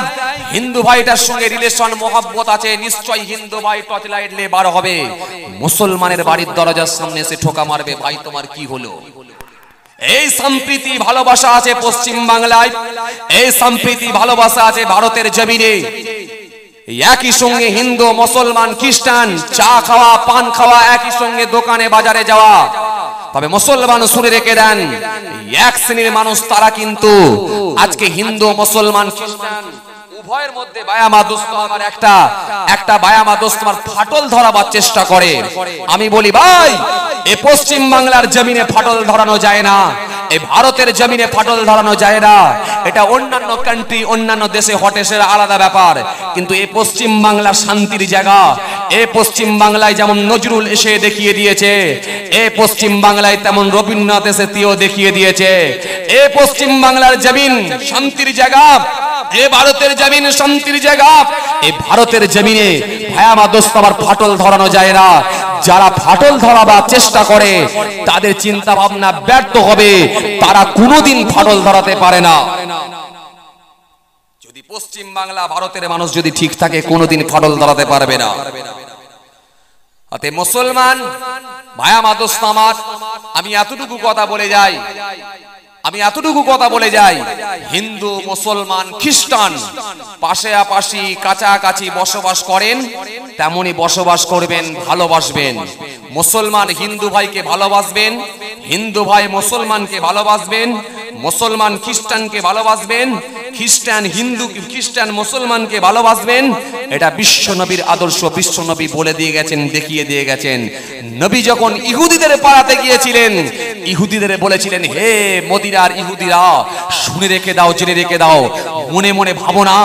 হিন্দু ভাইটার সঙ্গে রিলেশন মহব্বত আছে নিশ্চয়ই হিন্দু ভাই টর্চ লাইট নিয়ে বার হবে মুসলমানের বাড়ির দরজার সামনে এসে ঠোকা মারবে ভাই তোমার কি হলো এই সম্প্রীতি ভালোবাসা আছে পশ্চিম বাংলায় এই সম্প্রীতি ভালোবাসা আছে ভারতের জমিনে একই সঙ্গে হিন্দু মুসলমান খ্রিস্টান চা খাওয়া পান খাওয়া একই সঙ্গে দোকানে বাজারে যাওয়া তবে মুসলমান শুনে রেখে দেন এক শ্রেণীর মানুষ তারা কিন্তু আজকে হিন্দু মুসলমান খ্রিস্টান উভয়ের মধ্যে বায়ামা দোস্ত আমার একটা একটা বায়ামা দোস্ত আমার ফাটল ধরাবার চেষ্টা করে আমি বলি ভাই এ পশ্চিম বাংলার জমিনে ফাটল ধরানো যায় না এই ভারতের জমিনে ফাটল ধরানো যায় না এটা অন্যান্য কান্ট্রি অন্যান্য দেশে হটেসের আলাদা ব্যাপার কিন্তু এ পশ্চিম বাংলা শান্তির জায়গা এ পশ্চিম বাংলায় যেমন নজরুল এসে দেখিয়ে দিয়েছে এ পশ্চিম বাংলায় তেমন রবীন্দ্রনাথ এসে তিও দেখিয়ে দিয়েছে এ পশ্চিম বাংলার জমিন শান্তির জায়গা এ ভারতের জমিন জমিন শান্তির জায়গা এই ভারতের জমিনে ভায়া মা দোস্ত আবার ফাটল ধরানো যায় না যারা ফাটল ধরাবার চেষ্টা করে তাদের চিন্তা ভাবনা ব্যর্থ হবে তারা কোনোদিন ফাটল ধরাতে পারে না যদি পশ্চিম বাংলা ভারতের মানুষ যদি ঠিক থাকে কোনোদিন ফাটল ধরাতে পারবে না অতে মুসলমান ভায়া মা দোস্ত আমার আমি এতটুকু কথা বলে যাই আমি এতটুকু কথা বলে যাই হিন্দু মুসলমান খ্রিস্টান পাশাপাশি কাছাকাছি বসবাস করেন তেমনি বসবাস করবেন ভালোবাসবেন মুসলমান হিন্দু ভাইকে ভালোবাসবেন হিন্দু ভাই মুসলমানকে ভালোবাসবেন মুসলমান খ্রিস্টানকে ভালোবাসবেন খ্রিস্টান হিন্দু খ্রিস্টান মুসলমানকে ভালোবাসবেন এটা বিশ্ব নবীর আদর্শ বিশ্ব নবী বলে দিয়ে গেছেন দেখিয়ে দিয়ে গেছেন নবী যখন ইহুদিদের পাড়াতে গিয়েছিলেন ইহুদিদের বলেছিলেন হে মদিরার ইহুদিরা শুনে রেখে দাও জেনে রেখে দাও মনে মনে ভাবনা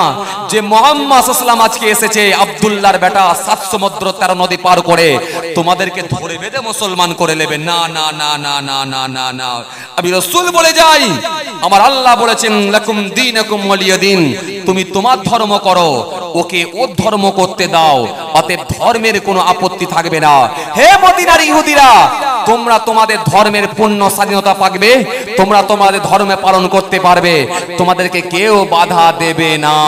যে মোহাম্মদ আসলাম আজকে এসেছে আবদুল্লার বেটা সাত সমুদ্র তেরো নদী পার করে তোমাদেরকে ধরে বেঁধে মুসলমান করে নেবে না না না না না না না না আমি রসুল বলে যাই আমার আল্লাহ বলেছেন লাকুম দীনাকুম ওয়ালিয়াদিন তুমি তোমার ধর্ম করো ওকে ও ধর্ম করতে দাও অতএব ধর্মের কোনো আপত্তি থাকবে না হে মদিনার ইহুদিরা তোমরা তোমাদের ধর্মের পূর্ণ স্বাধীনতা পাবে তোমরা তোমাদের ধর্মে পালন করতে পারবে তোমাদেরকে কেউ বাধা দেবে না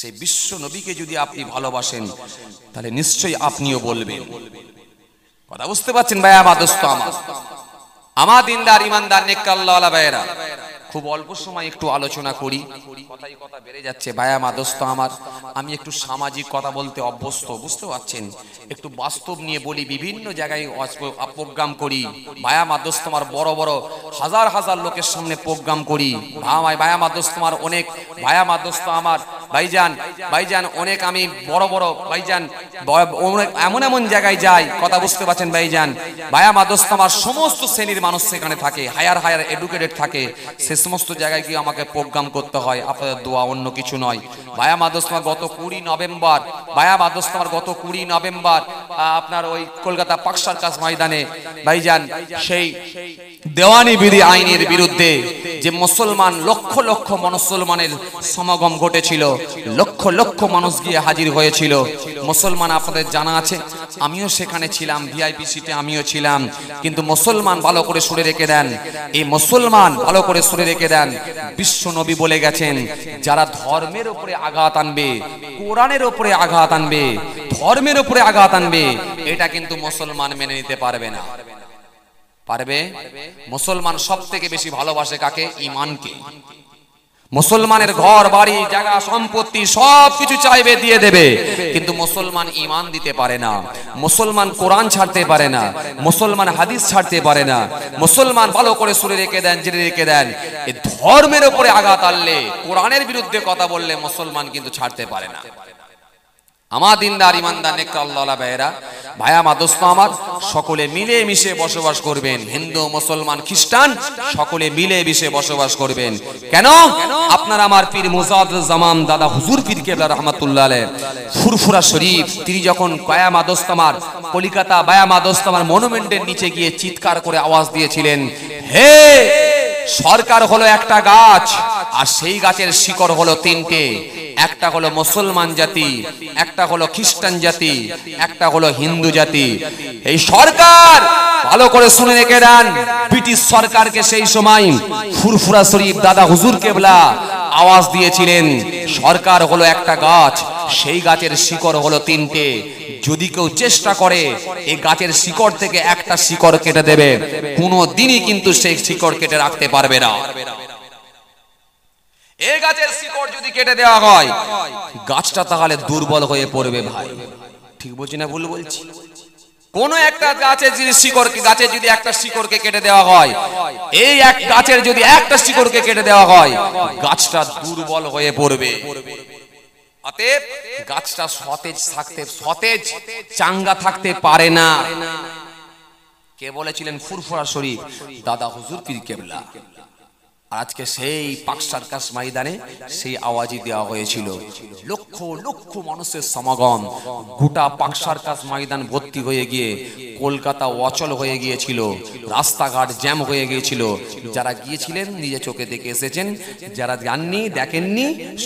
সেই বিশ্ব নবীকে যদি আপনি ভালোবাসেন তাহলে নিশ্চয়ই আপনিও বলবেন কথা বুঝতে পারছেন ভাই আমার দোস্ত আমার আমার দিনদার ইমানদার নেকাল্লা ভাইয়েরা খুব অল্প সময় একটু আলোচনা করি কথাই কথা বেড়ে যাচ্ছে ভায়া মাদস্ত আমার আমি একটু সামাজিক কথা বলতে অভ্যস্ত বুঝতে পারছেন একটু বাস্তব নিয়ে বলি বিভিন্ন জায়গায় প্রোগ্রাম করি ভায়া মাদস্ত আমার বড় বড় হাজার হাজার লোকের সামনে প্রোগ্রাম করি ভাই ভায়া মাদস্ত আমার অনেক ভায়া মাদস্ত আমার ভাইজান ভাইজান অনেক আমি বড় বড় ভাইজান এমন এমন জায়গায় যাই কথা বুঝতে পারছেন ভাইজান ভায়া মাদস্ত আমার সমস্ত শ্রেণীর মানুষ সেখানে থাকে হায়ার হায়ার এডুকেটেড থাকে সে সমস্ত জায়গায় গিয়ে আমাকে প্রোগ্রাম করতে হয় আপনাদের দোয়া অন্য কিছু নয় ভায়া মাদস্তমার গত কুড়ি নভেম্বর ভায়া মাদস্তমার গত কুড়ি নভেম্বর আপনার ওই কলকাতা পাকসার কাজ ময়দানে ভাই যান সেই দেওয়ানি বিধি আইনের বিরুদ্ধে যে মুসলমান লক্ষ লক্ষ মুসলমানের সমাগম ঘটেছিল লক্ষ লক্ষ মানুষ গিয়ে হাজির হয়েছিল মুসলমান আপনাদের জানা আছে আমিও সেখানে ছিলাম ভিআইপি সিটে আমিও ছিলাম কিন্তু মুসলমান ভালো করে সরে রেখে দেন এই মুসলমান ভালো করে সরে রেখে দেন বিশ্ব নবী বলে গেছেন যারা ধর্মের উপরে আঘাত আনবে কোরআনের ওপরে আঘাত আনবে ধর্মের উপরে আঘাত আনবে এটা কিন্তু মুসলমান মেনে নিতে পারবে না পারবে মুসলমান সব থেকে বেশি ভালোবাসে কাকে ইমানকে মুসলমানের ঘর বাড়ি জায়গা সম্পত্তি সব চাইবে দিয়ে দেবে কিন্তু মুসলমান ইমান দিতে পারে না মুসলমান কোরআন ছাড়তে পারে না মুসলমান হাদিস ছাড়তে পারে না মুসলমান ভালো করে সুরে রেখে দেন জেনে রেখে দেন ধর্মের ওপরে আঘাত আনলে কোরআনের বিরুদ্ধে কথা বললে মুসলমান কিন্তু ছাড়তে পারে না আমার দিনদার ইমানদার নেকরাল্লা ভাইয়েরা ভাই আমার দোস্ত আমার সকলে মিলে মিশে বসবাস করবেন হিন্দু মুসলমান খ্রিস্টান সকলে মিলে মিশে বসবাস করবেন কেন আপনার আমার পীর মুজাদ জামাম দাদা হুজুর পীর কেবলা রহমাতুল্লাহ ফুরফুরা শরীফ তিনি যখন দোস্ত আমার কলিকাতা দোস্ত আমার মনুমেন্টের নিচে গিয়ে চিৎকার করে আওয়াজ দিয়েছিলেন হে সরকার হলো একটা গাছ আর সেই গাছের শিকড় হলো তিনটে একটা হলো মুসলমান জাতি একটা হলো খ্রিস্টান জাতি একটা হলো হিন্দু জাতি এই সরকার ভালো করে শুনে রেখে দেন ব্রিটিশ সরকারকে সেই সময় ফুরফুরা শরীফ দাদা হুজুর কেবলা আওয়াজ দিয়েছিলেন সরকার হলো একটা গাছ সেই গাছের শিকড় হলো তিনটে যদি কেউ চেষ্টা করে এই গাছের শিকড় থেকে একটা শিকড় কেটে দেবে কোনো দিনই কিন্তু সেই শিকড় কেটে রাখতে পারবে না এই গাছের শিকড় যদি কেটে দেওয়া হয় গাছটা তাহলে দুর্বল হয়ে পড়বে ভাই ঠিক বলছি না ভুল বলছি কোন একটা গাছের যদি শিকড়কে গাছের যদি একটা শিকড়কে কেটে দেওয়া হয় এই এক গাছের যদি একটা শিকড়কে কেটে দেওয়া হয় গাছটা দুর্বল হয়ে পড়বে অতএব গাছটা সতেজ থাকতে সতেজ চাঙ্গা থাকতে পারে না কে বলেছিলেন ফুরফুরা শরীফ দাদা হুজুর পীর কেবলা আজকে সেই পাকসার কাশ ময়দানে সেই আওয়াজই দেওয়া হয়েছিল লক্ষ লক্ষ মানুষের সমাগম গোটা পাকসার কাশ ময়দান ভর্তি হয়ে গিয়ে কলকাতা অচল হয়ে গিয়েছিল রাস্তাঘাট জ্যাম হয়ে গিয়েছিল যারা গিয়েছিলেন নিজে চোখে দেখে এসেছেন যারা জাননি দেখেননি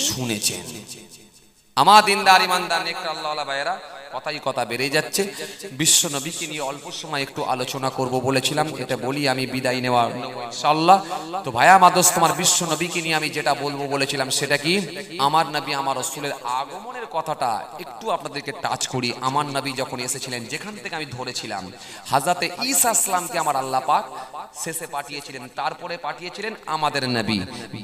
শুনেছেন আমার দিনদার ইমানদার নেকর আল্লাহ বাইরা কথাই কথা বেড়ে যাচ্ছে বিশ্ব নবীকে নিয়ে অল্প সময় একটু আলোচনা করব বলেছিলাম এটা বলি আমি বিদায় নেওয়া ইনশাআল্লাহ তো ভায়া মাদস তোমার বিশ্ব নবীকে নিয়ে আমি যেটা বলবো বলেছিলাম সেটা কি আমার নবী আমার রসুলের আগমনের কথাটা একটু আপনাদেরকে টাচ করি আমার নবী যখন এসেছিলেন যেখান থেকে আমি ধরেছিলাম হাজাতে ঈসা আসলামকে আমার আল্লাহ পাক শেষে পাঠিয়েছিলেন তারপরে পাঠিয়েছিলেন আমাদের নবী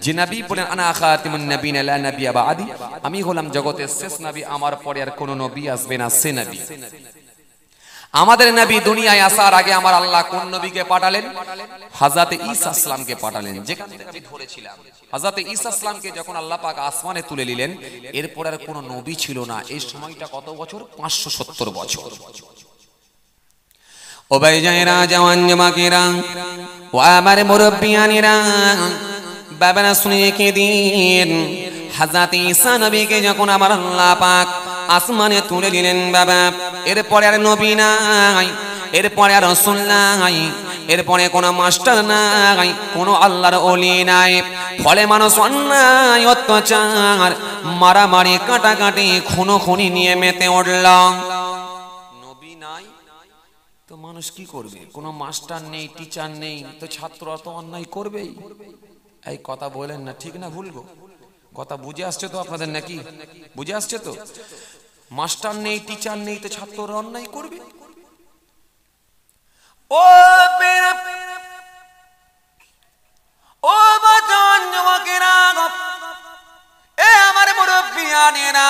যে নবী বলেন আনা খাতিমুন নবী লা নবী আদি আমি হলাম জগতের শেষ নবী আমার পরে আর কোনো নবী আসবে না সে নবী আমাদের নবী দুনিয়ায় আসার আগে আমার আল্লাহ কোন নবীকে পাঠালেন হাজাতে ঈসা ইসলামকে পাঠালেন ধরেছিলাম হাজাতে ঈসা ইসলামকে যখন আল্লাহ পাক আসমানে তুলে নিলেন এরপর আর কোনো নবী ছিল না এই সময়টা কত বছর পাঁচশো সত্তর বছর ও জায়রা জওয়ান জমাকেরা ও আমার মুরব্বিয়ানিরা বাবারা শুনে রেখে দিন হাজাতে ঈসা নবীকে যখন আমার আল্লাহ পাক আসমানে তুলে দিলেন বাবা এরপরে আর নবী নাই এরপরে আর রসুল নাই এরপরে কোনো মাস্টার নাই কোনো আল্লাহর অলি নাই ফলে মানুষ অন্যায় অত্যাচার মারামারি কাটাকাটি খুনো খুনি নিয়ে মেতে উঠল নবী নাই তো মানুষ কি করবে কোনো মাস্টার নেই টিচার নেই তো ছাত্র অত অন্যায় করবেই এই কথা বলেন না ঠিক না ভুলবো কথা বুঝে আসছে তো আপনাদের নাকি বুঝে আসছে তো মাস্টার নেই টিচার নেই তো ছাত্ররা অন্যায় করবে ও ও বাজন যুবকেরা এ আমার মুরব্বী আনে না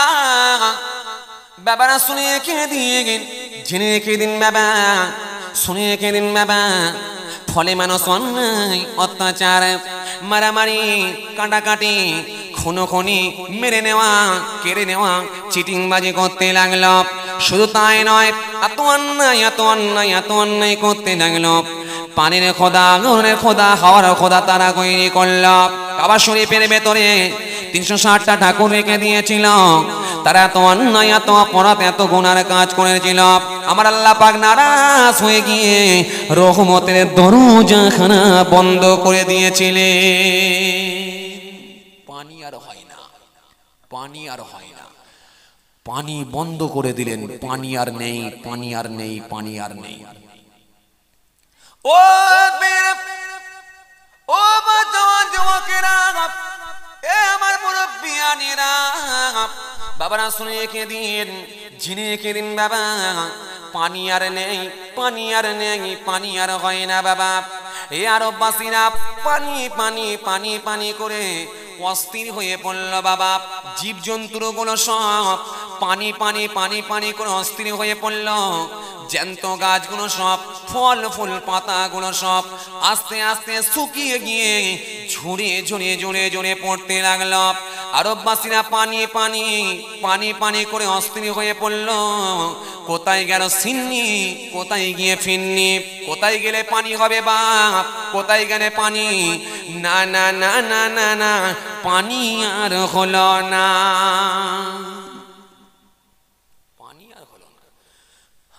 বাবারা শুনে কে দিয়ে জেনে কে দিন বাবা শুনে কে দিন বাবা ফলে মানুষ অন্যায় অত্যাচার মারামারি কাটাকাটি খুনোখনি মেরে নেওয়া কেড়ে নেওয়া চিটিংবাজি করতে লাগলো শুধু তাই নয় এত অন্যায় এত অন্যায় এত অন্যায় করতে লাগলো পানির খোদা নুনের খোদা হওয়ার খোদা তারা গৈরি করল কাবা শরীফের ভেতরে তিনশো ষাটটা ঠাকুর রেখে দিয়েছিল তারা এত অন্যায় এত অপরাধ এত গুণার কাজ করেছিল আমার আল্লাহ পাক নারাজ হয়ে গিয়ে রহমতের দরজা খানা বন্ধ করে দিয়েছিলেন পানি আর হয় না পানি বন্ধ করে দিলেন পানি আর নেই পানি আর নেই পানি আর নেই ও ও এ আমার মুরব্বী আনিরা বাবারা শুনে এঁকে দিন ঝিনে এঁকে দিন বাবা পানি আর নেই পানি আর নেই পানি আর হয় না বাবা এ অব্বাসীরা পানি পানি পানি পানি করে অস্থির হয়ে পড়ল বাবা গুলো সব পানি পানি পানি পানি করে অস্থির হয়ে পড়ল জ্যান্ত গাছগুলো সব ফল ফুল পাতাগুলো সব আস্তে আস্তে শুকিয়ে গিয়ে ঝুড়িয়ে ঝুড়িয়ে জুড়ে জুড়ে পড়তে লাগলো আরববাসীরা পানি পানি পানি পানি করে অস্থির হয়ে পড়ল কোথায় গেল সিন্নি কোথায় গিয়ে ফিরনি কোথায় গেলে পানি হবে বাপ কোথায় গেলে পানি না না না না না না পানি আর হলো না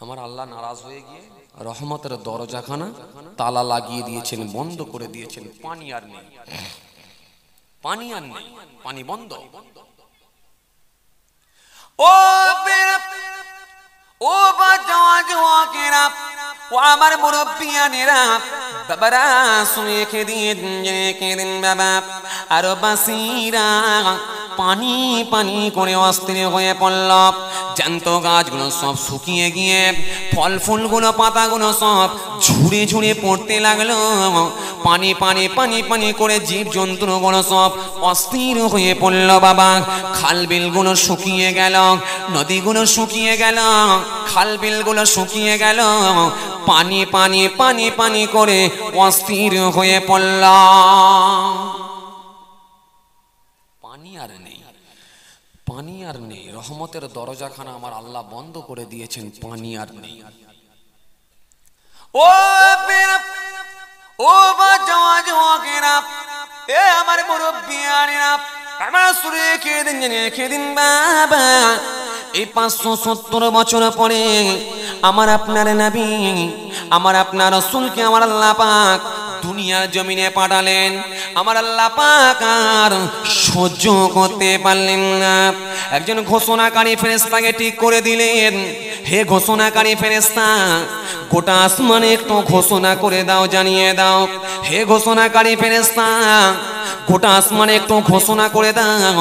আমার আল্লাহ নারাজ হয়ে গিয়ে রহমতের দরজাখানা তালা লাগিয়ে দিয়েছেন বন্ধ করে দিয়েছেন পানি আর নেই পানি আর নেই পানি বন্ধ ও ও আমার মুরব্বিয়ানেরা বাবারা শুয়ে খেদিন বাবা আর বাসিরা পানি পানি করে অস্থির হয়ে পড়ল জ্যান্ত গাছগুলো সব শুকিয়ে গিয়ে ফল ফুলগুলো পাতাগুলো সব ঝুড়ে ঝুড়ে পড়তে লাগলো পানি পানি পানি পানি করে জীব জন্তুগুলো সব অস্থির হয়ে পড়ল বাবা খাল বিলগুলো শুকিয়ে গেল নদীগুলো শুকিয়ে গেল খাল খালবিলগুলো শুকিয়ে গেল পানি পানি পানি পানি করে অস্থির হয়ে পড়ল পানি আর নেই পানি আর নেই রহমতের দরজাখানা আমার আল্লাহ বন্ধ করে দিয়েছেন পানি আর নেই ও ও বা জওয়া জওয়া এ আমার মুরব্বী আর কামাসুরে খেদিন খেদিন বাবা এই পাঁচশো সত্তর বছর পরে আমার আপনার নাবি আমার আপনার রসুলকে আমার আল্লাহ দুনিয়ার জমিনে পাঠালেন আমার আল্লাহ পাক আর সহ্য করতে পারলেন না একজন ঘোষণাকারী ফেরেস্তাকে ঠিক করে দিলেন হে ঘোষণাকারী ফেরেস্তা গোটা আসমানে একটু ঘোষণা করে দাও জানিয়ে দাও হে ঘোষণাকারী ফেরেস্তা গোটা আসমানে একটু ঘোষণা করে দাও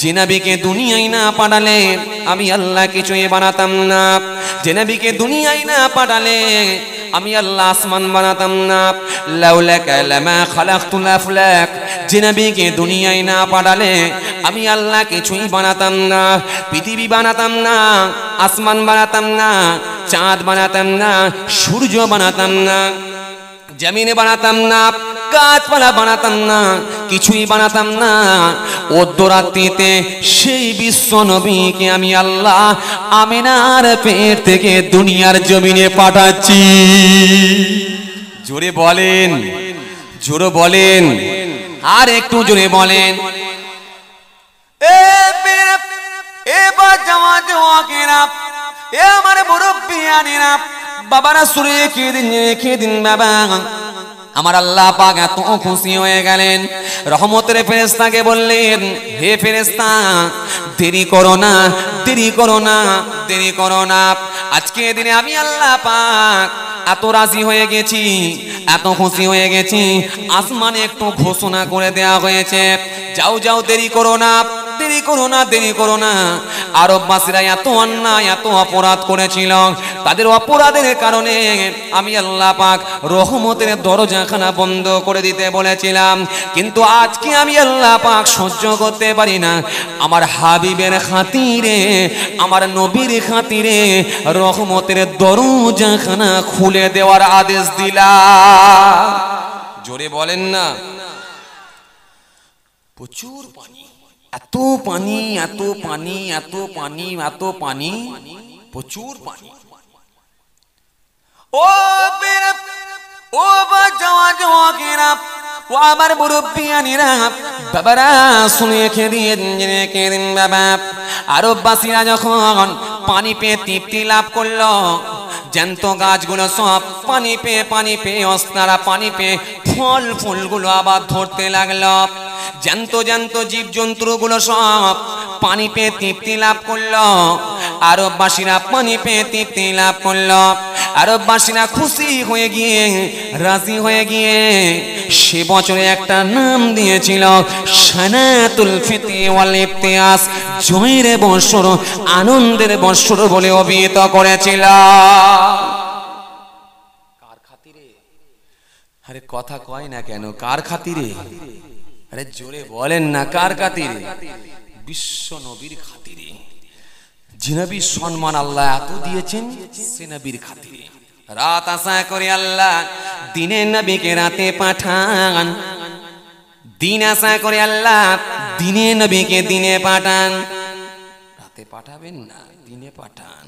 জেনাবিকে দুনিয়ায় না পাঠালে আমি আল্লাহ কিছুই বানাতাম না জেনাবিকে দুনিয়ায় না পাঠালে আমি আল্লাহ আসমান বানাতাম না লাউলাকা লামা খালাকতুল আফলাক যে নবীকে দুনিয়ায় না পাড়ালে আমি আল্লাহ কিছুই বানাতাম না পৃথিবী বানাতাম না আসমান বানাতাম না চাঁদ বানাতাম না সূর্য বানাতাম না জমিনে বানাতাম না গাছপালা বানাতাম না কিছুই বানাতাম না অর্ধরাত্রিতে সেই বিশ্ব নবীকে আমি আল্লাহ আমিনার পেট থেকে দুনিয়ার জমিনে পাঠাচ্ছি জোরে বলেন জোরে বলেন আর একটু জোরে বলেন এবার জামা বাবারা সুরে কে দিন কে দিন বাবা আমার আল্লাহ পাক এত খুশি হয়ে গেলেন রহমতের ফেরেস্তাকে বললেন হে ফেরেস্তা দেরি করো না দেরি করো না দেরি করো না আজকে দিনে আমি আল্লাহ পাক এত রাজি হয়ে গেছি এত খুশি হয়ে গেছি আসমানে একটু ঘোষণা করে দেয়া হয়েছে যাও যাও দেরি করো না দেরি করো না দেরি করো না আরব মাসিরা এত অন্যায় এত অপরাধ করেছিল তাদের অপরাধের কারণে আমি আল্লাহ পাক রহমতের দরজাখানা বন্ধ করে দিতে বলেছিলাম কিন্তু আজকে আমি আল্লাহ পাক সহ্য করতে পারি না আমার হাবিবের খাতিরে আমার নবীর খাতিরে রহমতের দরজাখানা খুলে দেওয়ার আদেশ দিলা জোরে বলেন না প্রচুর পানি এত পানি এত পানি এত পানি এত পানি প্রচুর পানি ও ও যাওয়া যাওয়া কেনা ও আমার বাবারা শুনে রেখে দিন রেখে দিন বাবা যখন পানি পেয়ে তৃপ্তি লাভ করলো জ্যান্ত গাছগুলো সব পানি পেয়ে পানি পেয়ে অস্তারা পানি পেয়ে ফল ফুলগুলো আবার ধরতে লাগলো জ্যান্ত জ্যান্ত জীবজন্তুগুলো সব পানি পেয়ে তৃপ্তি লাভ করল আরববাসীরা পানি পেয়ে তৃপ্তি লাভ করলো আরববাসীরা খুশি হয়ে গিয়ে রাজি হয়ে গিয়ে সে বছরে একটা নাম দিয়েছিল সানাতুল ফিতে ওয়াল ইফতিয়াস জয়ের বৎসর আনন্দের বৎসর বলে অভিহিত করেছিল আরে কথা কয় না কেন কার খাতিরে আরে জোরে বলেন না কার খাতিরে বিশ্ব নবীর খাতিরে জিনাবির সম্মান আল্লাহ এত দিয়েছেন সেনাবির খাতিরে রাত আশা করে আল্লাহ দিনে নবীকে রাতে পাঠান দিন আশা করে আল্লাহ দিনে নবীকে দিনে পাঠান রাতে পাঠাবেন না দিনে পাঠান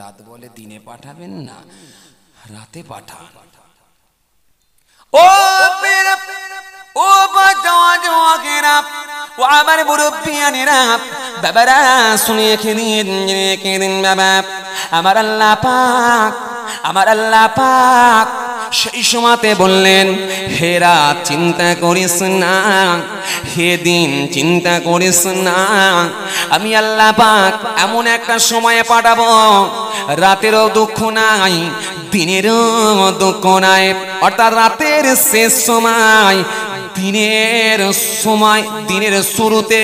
রাত বলে দিনে পাঠাবেন না রাতে পাঠা ও ও ও আমার মুরব্বিয়ানেরা বাবারা শুনে বাবা আমার আল্লাহ পাক আমার আল্লাহ পাক সেই সময়তে বললেন হে রাত চিন্তা করিস না হে দিন চিন্তা করিস না আমি আল্লাহ পাক এমন একটা সময়ে পাঠাবো রাতেরও দুঃখ নাই দিনেরও দুঃখ নাই অর্থাৎ রাতের শেষ সময় দিনের সময় দিনের শুরুতে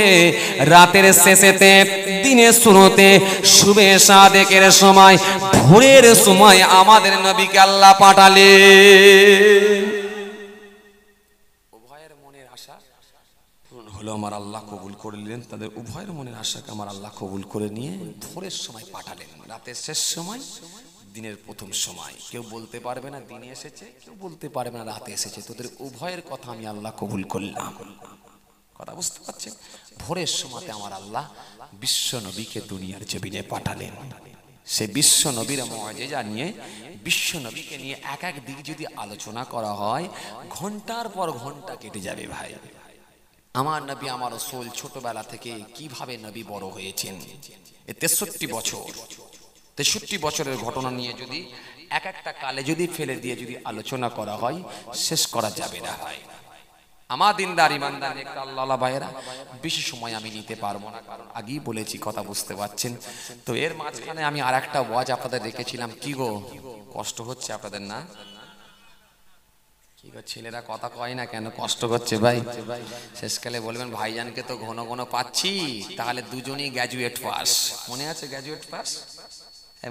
রাতের শেষেতে দিনের শুরুতে শুভে সাদেকের সময় ভোরের সময় আমাদের নবীকে আল্লাহ পাঠালে উভয়ের মনের আশা হলো আমার আল্লাহ কবুল করলেন তাদের উভয়ের মনের আশাকে আমার আল্লাহ কবুল করে নিয়ে ভোরের সময় পাঠালেন রাতের শেষ সময় দিনের প্রথম সময় কেউ বলতে পারবে না দিনে এসেছে কেউ বলতে পারবে না রাতে এসেছে তোদের উভয়ের কথা আমি আল্লাহ কবুল করলাম কথা বুঝতে পারছেন ভোরের সময়তে আমার আল্লাহ বিশ্ব নবীকে দুনিয়ার জমিনে পাঠালেন সে বিশ্ব নবীর মজেজা নিয়ে বিশ্ব নবীকে নিয়ে এক এক দিক যদি আলোচনা করা হয় ঘন্টার পর ঘন্টা কেটে যাবে ভাই আমার নবী আমার সোল ছোটবেলা থেকে কিভাবে নবী বড় হয়েছেন এ তেষট্টি বছর তেষট্টি বছরের ঘটনা নিয়ে যদি এক একটা কালে যদি ফেলে দিয়ে যদি আলোচনা করা হয় শেষ করা যাবে না হয় আমার দিনদার ইমানদার আল্লাহ ভাইয়েরা বেশি সময় আমি নিতে পারবো না কারণ আগেই বলেছি কথা বুঝতে পারছেন তো এর মাঝখানে আমি আর একটা ওয়াজ আপনাদের রেখেছিলাম কি গো কষ্ট হচ্ছে আপনাদের না কি গো ছেলেরা কথা কয় না কেন কষ্ট করছে ভাই শেষকালে বলবেন ভাইজানকে তো ঘন ঘন পাচ্ছি তাহলে দুজনই গ্র্যাজুয়েট পাস মনে আছে গ্র্যাজুয়েট পাস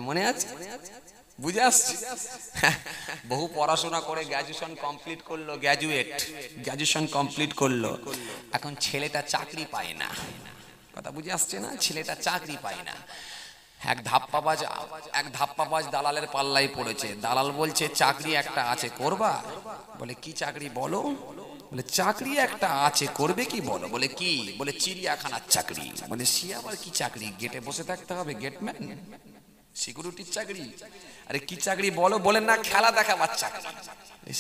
মনে আছে বুঝে আসছি বহু পড়াশোনা করে গ্র্যাজুয়েশন কমপ্লিট করলো গ্র্যাজুয়েট গ্র্যাজুয়েশন কমপ্লিট করলো এখন ছেলেটা চাকরি পায় না কথা বুঝে আসছে না ছেলেটা চাকরি পায় না এক ধাপ্পাবাজ এক ধাপ্পাবাজ দালালের পাল্লাই পড়েছে দালাল বলছে চাকরি একটা আছে করবা বলে কি চাকরি বলো বলে চাকরি একটা আছে করবে কি বলো বলে কি বলে চিড়িয়াখানার চাকরি মানে সে আবার কি চাকরি গেটে বসে থাকতে হবে গেটম্যান সিকিউরিটির চাকরি আরে কি চাকরি বলো বলেন না খেলা দেখা বাচ্চা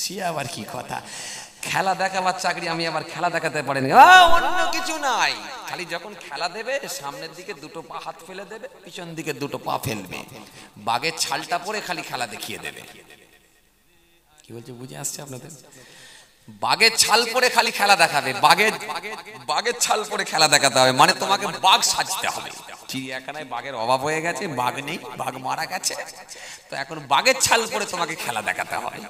সে আবার কি কথা খেলা দেখাবার চাকরি আমি আবার খেলা দেখাতে পারেন অন্য কিছু নাই খালি যখন খেলা দেবে সামনের দিকে দুটো পা হাত ফেলে দেবে পিছন দিকে দুটো পা ফেলবে বাঘের ছালটা পরে খালি খেলা দেখিয়ে দেবে কি বলছে বুঝে আসছে আপনাদের বাঘের ছাল পরে খালি খেলা দেখাবে বাঘের বাঘের ছাল পরে খেলা দেখাতে হবে মানে তোমাকে বাঘ সাজতে হবে চিড়িয়াখানায় বাঘের অভাব হয়ে গেছে বাঘ নেই বাঘ মারা গেছে তো এখন বাঘের ছাল করে তোমাকে খেলা দেখাতে হয়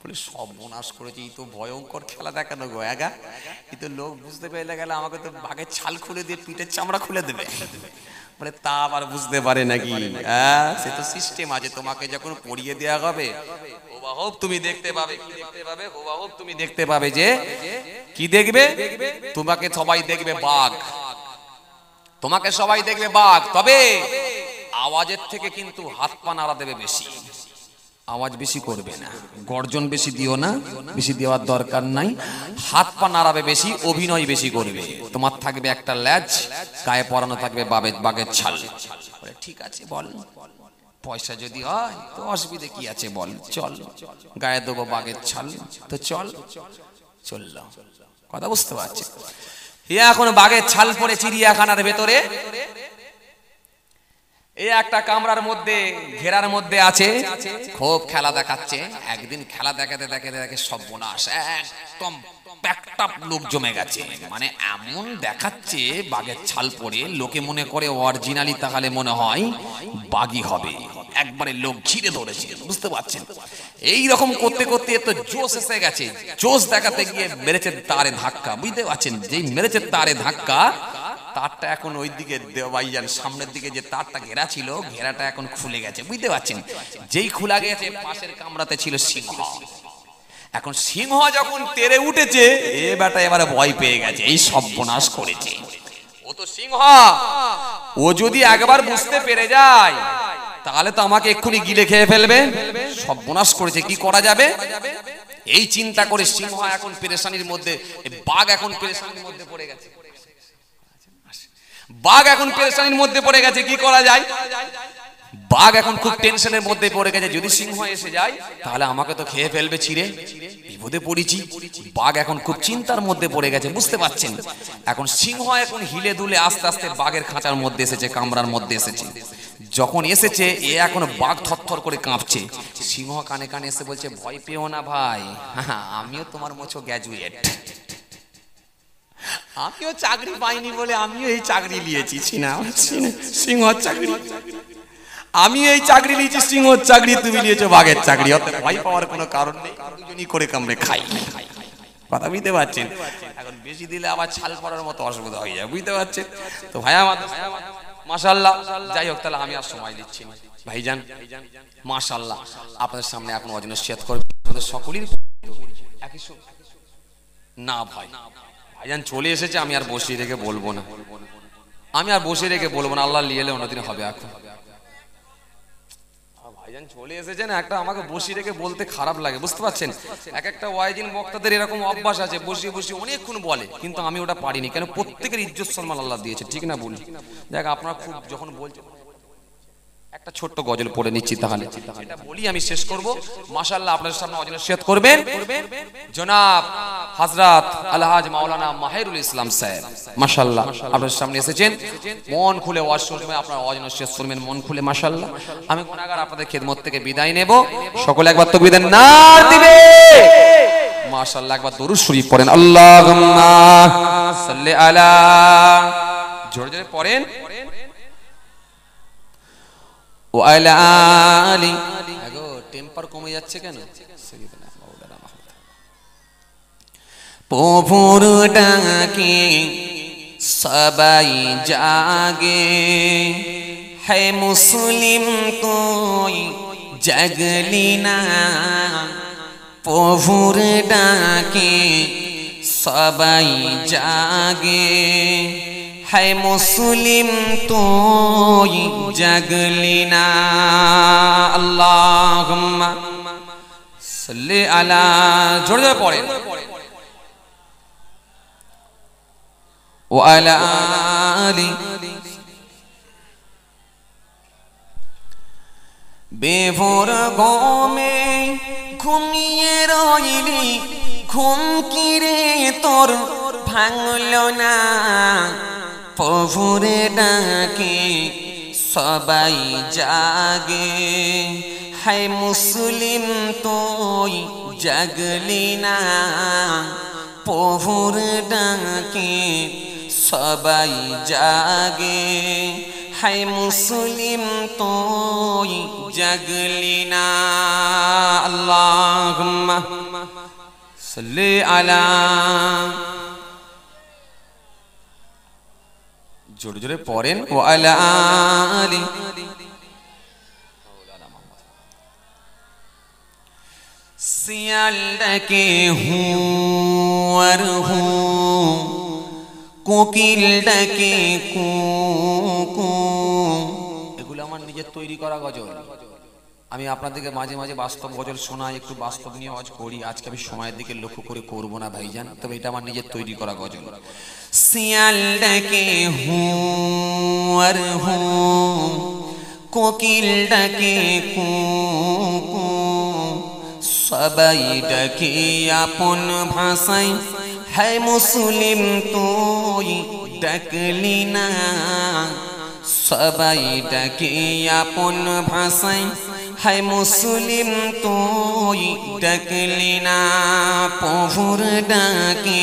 বলে সব সর্বনাশ করেছে এই তো ভয়ঙ্কর খেলা দেখানো গো একা এই তো লোক বুঝতে পেরে গেলে আমাকে তো বাঘের ছাল খুলে দিয়ে পিঠের চামড়া খুলে দেবে বলে তা আবার বুঝতে পারে নাকি হ্যাঁ সে তো সিস্টেম আছে তোমাকে যখন পড়িয়ে দেওয়া হবে হোবাহব তুমি দেখতে পাবে কি দেখতে পাবে হোবাহব তুমি দেখতে পাবে যে কি দেখবে তোমাকে সবাই দেখবে বাঘ তোমাকে সবাই দেখবে বাঘ তবে আওয়াজের থেকে কিন্তু হাত পা নাড়া দেবে বেশি আওয়াজ বেশি করবে না গর্জন বেশি দিও না বেশি দেওয়ার দরকার নাই হাত পা নাড়াবে বেশি অভিনয় বেশি করবে তোমার থাকবে একটা ল্যাজ গায়ে পরানো থাকবে বাবে বাঘের ছাল ঠিক আছে বল পয়সা যদি হয় তো অসুবিধে কি আছে বল চল গায়ে দেবো বাঘের ছাল তো চল চললাম কথা বুঝতে পারছি ইয়া এখন বাঘের ছাল পরে চিড়িয়াখানার ভেতরে এ একটা কামরার মধ্যে ঘেরার মধ্যে আছে খুব খেলা দেখাচ্ছে একদিন খেলা দেখাতে দেখাতে দেখে সর্বনাশ বোনাস একদম প্যাকটাপ লোক জমে গেছে মানে এমন দেখাচ্ছে বাঘের ছাল পরে লোকে মনে করে অরিজিনালি তাহলে মনে হয় বাঘি হবে একবারে লোক ঘিরে ধরেছে বুঝতে পারছেন এই রকম করতে করতে তো জোশ এসে গেছে জোশ দেখাতে গিয়ে মেরেছে তারে ধাক্কা বুঝতে পারছেন যেই মেরেছে তারে ধাক্কা তারটা এখন ওই দিকে দেওয়াইয়ান সামনের দিকে যে তারটা ঘেরা ছিল ঘেরাটা এখন খুলে গেছে বুঝতে পারছেন যেই খোলা গেছে পাশের কামরাতে ছিল সিংহ এখন সিংহ যখন তেরে উঠেছে এ বেটা এবারে ভয় পেয়ে গেছে এই সর্বনাশ করেছে ও তো সিংহ ও যদি একবার বুঝতে পেরে যায় তাহলে তো আমাকে এক্ষুনি গিলে খেয়ে ফেলবে সর্বনাশ করেছে কি করা যাবে এই চিন্তা করে সিংহ এখন পেরেশানির মধ্যে বাঘ এখন পেরেশানির মধ্যে পড়ে গেছে বাঘ এখন পেরেশানির মধ্যে পড়ে গেছে কি করা যায় বাঘ এখন খুব টেনশনের মধ্যে পড়ে গেছে যদি সিংহ এসে যায় তাহলে আমাকে তো খেয়ে ফেলবে ছিঁড়ে বিপদে পড়েছি বাঘ এখন খুব চিন্তার মধ্যে পড়ে গেছে বুঝতে পারছেন এখন সিংহ এখন হিলে দুলে আস্তে আস্তে বাঘের খাঁচার মধ্যে এসেছে কামরার মধ্যে এসেছে যখন এসেছে এ এখন বাঘ থরথর করে কাঁপছে সিংহ কানে কানে এসে বলছে ভয় পেও না ভাই আমিও তোমার মোছো গ্র্যাজুয়েট আমিও চাকরি পাইনি বলে আমিও এই চাকরি নিয়েছি সিংহ চাকরি আমি এই চাকরি নিয়েছি সিংহর চাকরি তুমি নিয়েছো বাঘের চাকরি ভাই পাওয়ার কোনো কারণ নেই দুজনই করে কামড়ে খাই কথা বুঝতে পারছেন এখন বেশি দিলে আবার ছাল পড়ার মতো অসুবিধা হয়ে যায় বুঝতে পারছেন তো ভাই আমার মাসাল্লাহ যাই হোক তাহলে আমি আর সময় দিচ্ছি না ভাইজান মাসাল্লাহ আপনাদের সামনে এখন অজন শেয়ার করবে আপনাদের সকলের না ভাই ভাইজান চলে এসেছে আমি আর বসিয়ে রেখে বলবো না আমি আর বসিয়ে রেখে বলবো না আল্লাহ লিয়ে অন্যদিন হবে এখন ভাইজান চলে এসেছেন একটা আমাকে বসিয়ে রেখে বলতে খারাপ লাগে বুঝতে পারছেন এক একটা ওয়াইজিন বক্তাদের এরকম অভ্যাস আছে বসিয়ে বসিয়ে অনেকক্ষণ বলে কিন্তু আমি ওটা পারিনি কেন প্রত্যেকের ইজ্জত সম্মান আল্লাহ দিয়েছে ঠিক না বলি দেখ আপনারা খুব যখন বলছেন একটা ছোট্ট গজল পড়ে নিচ্ছি তাহলে এটা বলি আমি শেষ করব মাশাআল্লাহ আপনাদের সামনে অজন শেয়ার করবেন জনাব হযরত আলহাজ মাওলানা মাহিরুল ইসলাম সাহেব মাশাআল্লাহ আপনাদের সামনে এসেছেন মন খুলে ওয়াজ শুনবেন আপনারা অজন শেয়ার করবেন মন খুলে মাশাআল্লাহ আমি গুনাহগার আপনাদের খেদমত থেকে বিদায় নেব সকলে একবার তকবীর দেন নার দিবে মাশাআল্লাহ একবার দরুদ শরীফ পড়েন আল্লাহুম্মা সাল্লি আলা জোরে জোরে পড়েন ওয়ালা টেম্পার কমে যাচ্ছে কেন সাইয়েদনা ডাকে সবাই জাগে হে মুসলিম তুই জগলি না পভুর ডাকে সবাই জাগে হায় মুসলিম তুই জাগলি না আল্লাহুম্মা সাল্লি আলা জোরে জোরে পড়ে ও আলা আলি বেভোর গমে ঘুমিয়ে রইলি ঘুম কিরে তোর ভাঙল না প্রভুরে ডাকে সবাই জাগে হাই মুসলিম তোই জাগলি না প্রভুর ডাকে সবাই জাগে হাই মুসলিম তোই জাগলি না আল্লাহ সাল্লি আলা জোরে জোরে পড়েন ও আলা আলি শিয়ালটাকে হুয়ার হু কোকিলটাকে কু কু এগুলো আমার নিজের তৈরি করা গজল আমি আপনাদেরকে মাঝে মাঝে বাস্তব গজল শোনাই একটু বাস্তব নিয়ে আজ করি আজকে আমি সময়ের দিকে লক্ষ্য করে করবো না ভাইজান তবে এটা আমার নিজের তৈরি করা গজল শিয়াল ডাকে হু আর হু কোকিল ডাকে কু কু সবাই ডাকে আপন ভাষায় হ্যাঁ মুসলিম তুই ডাকলি না সবাই ডাকে আপন ভাষায় হায় হ্যাঁ মুসলিম তুই ডাকলি না প্রভুর ডাকে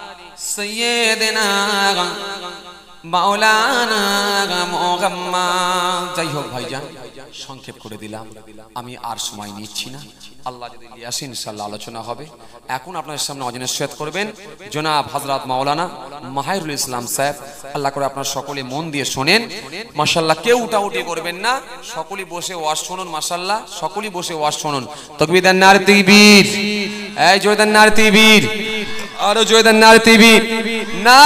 সৈয়দনা মাওলানা মোহাম্মদ যাই হোক ভাইজান সংক্ষেপ করে দিলাম আমি আর সময় নিচ্ছি না আল্লাহ যদি নিয়ে আসে আলোচনা হবে এখন আপনাদের সামনে অজনের সৈয়দ করবেন জনাব হজরত মাওলানা মাহিরুল ইসলাম সাহেব আল্লাহ করে আপনার সকলে মন দিয়ে শোনেন মাশাল্লাহ কেউ উটাউটি করবেন না সকলেই বসে ওয়াজ শুনুন মাসাল্লাহ সকলেই বসে ওয়াজ শুনুন তকবিদার নার তিবির এই জয়দার নার তিবির আরো জয়দার নার তিবির না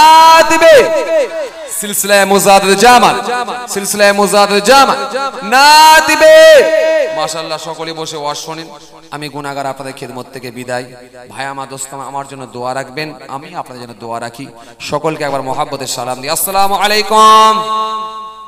সিলসিলায় মুজাদ জামান সিলসিলায় মুজাদ জামান না দিবে মাশাআল্লাহ সকলে বসে ওয়াজ শুনেন আমি গুনাহগার আপনাদের খিদমত থেকে বিদায় ভাই আমার দোস্ত আমার জন্য দোয়া রাখবেন আমি আপনাদের জন্য দোয়া রাখি সকলকে একবার মহাব্বতের সালাম দিই আসসালামু আলাইকুম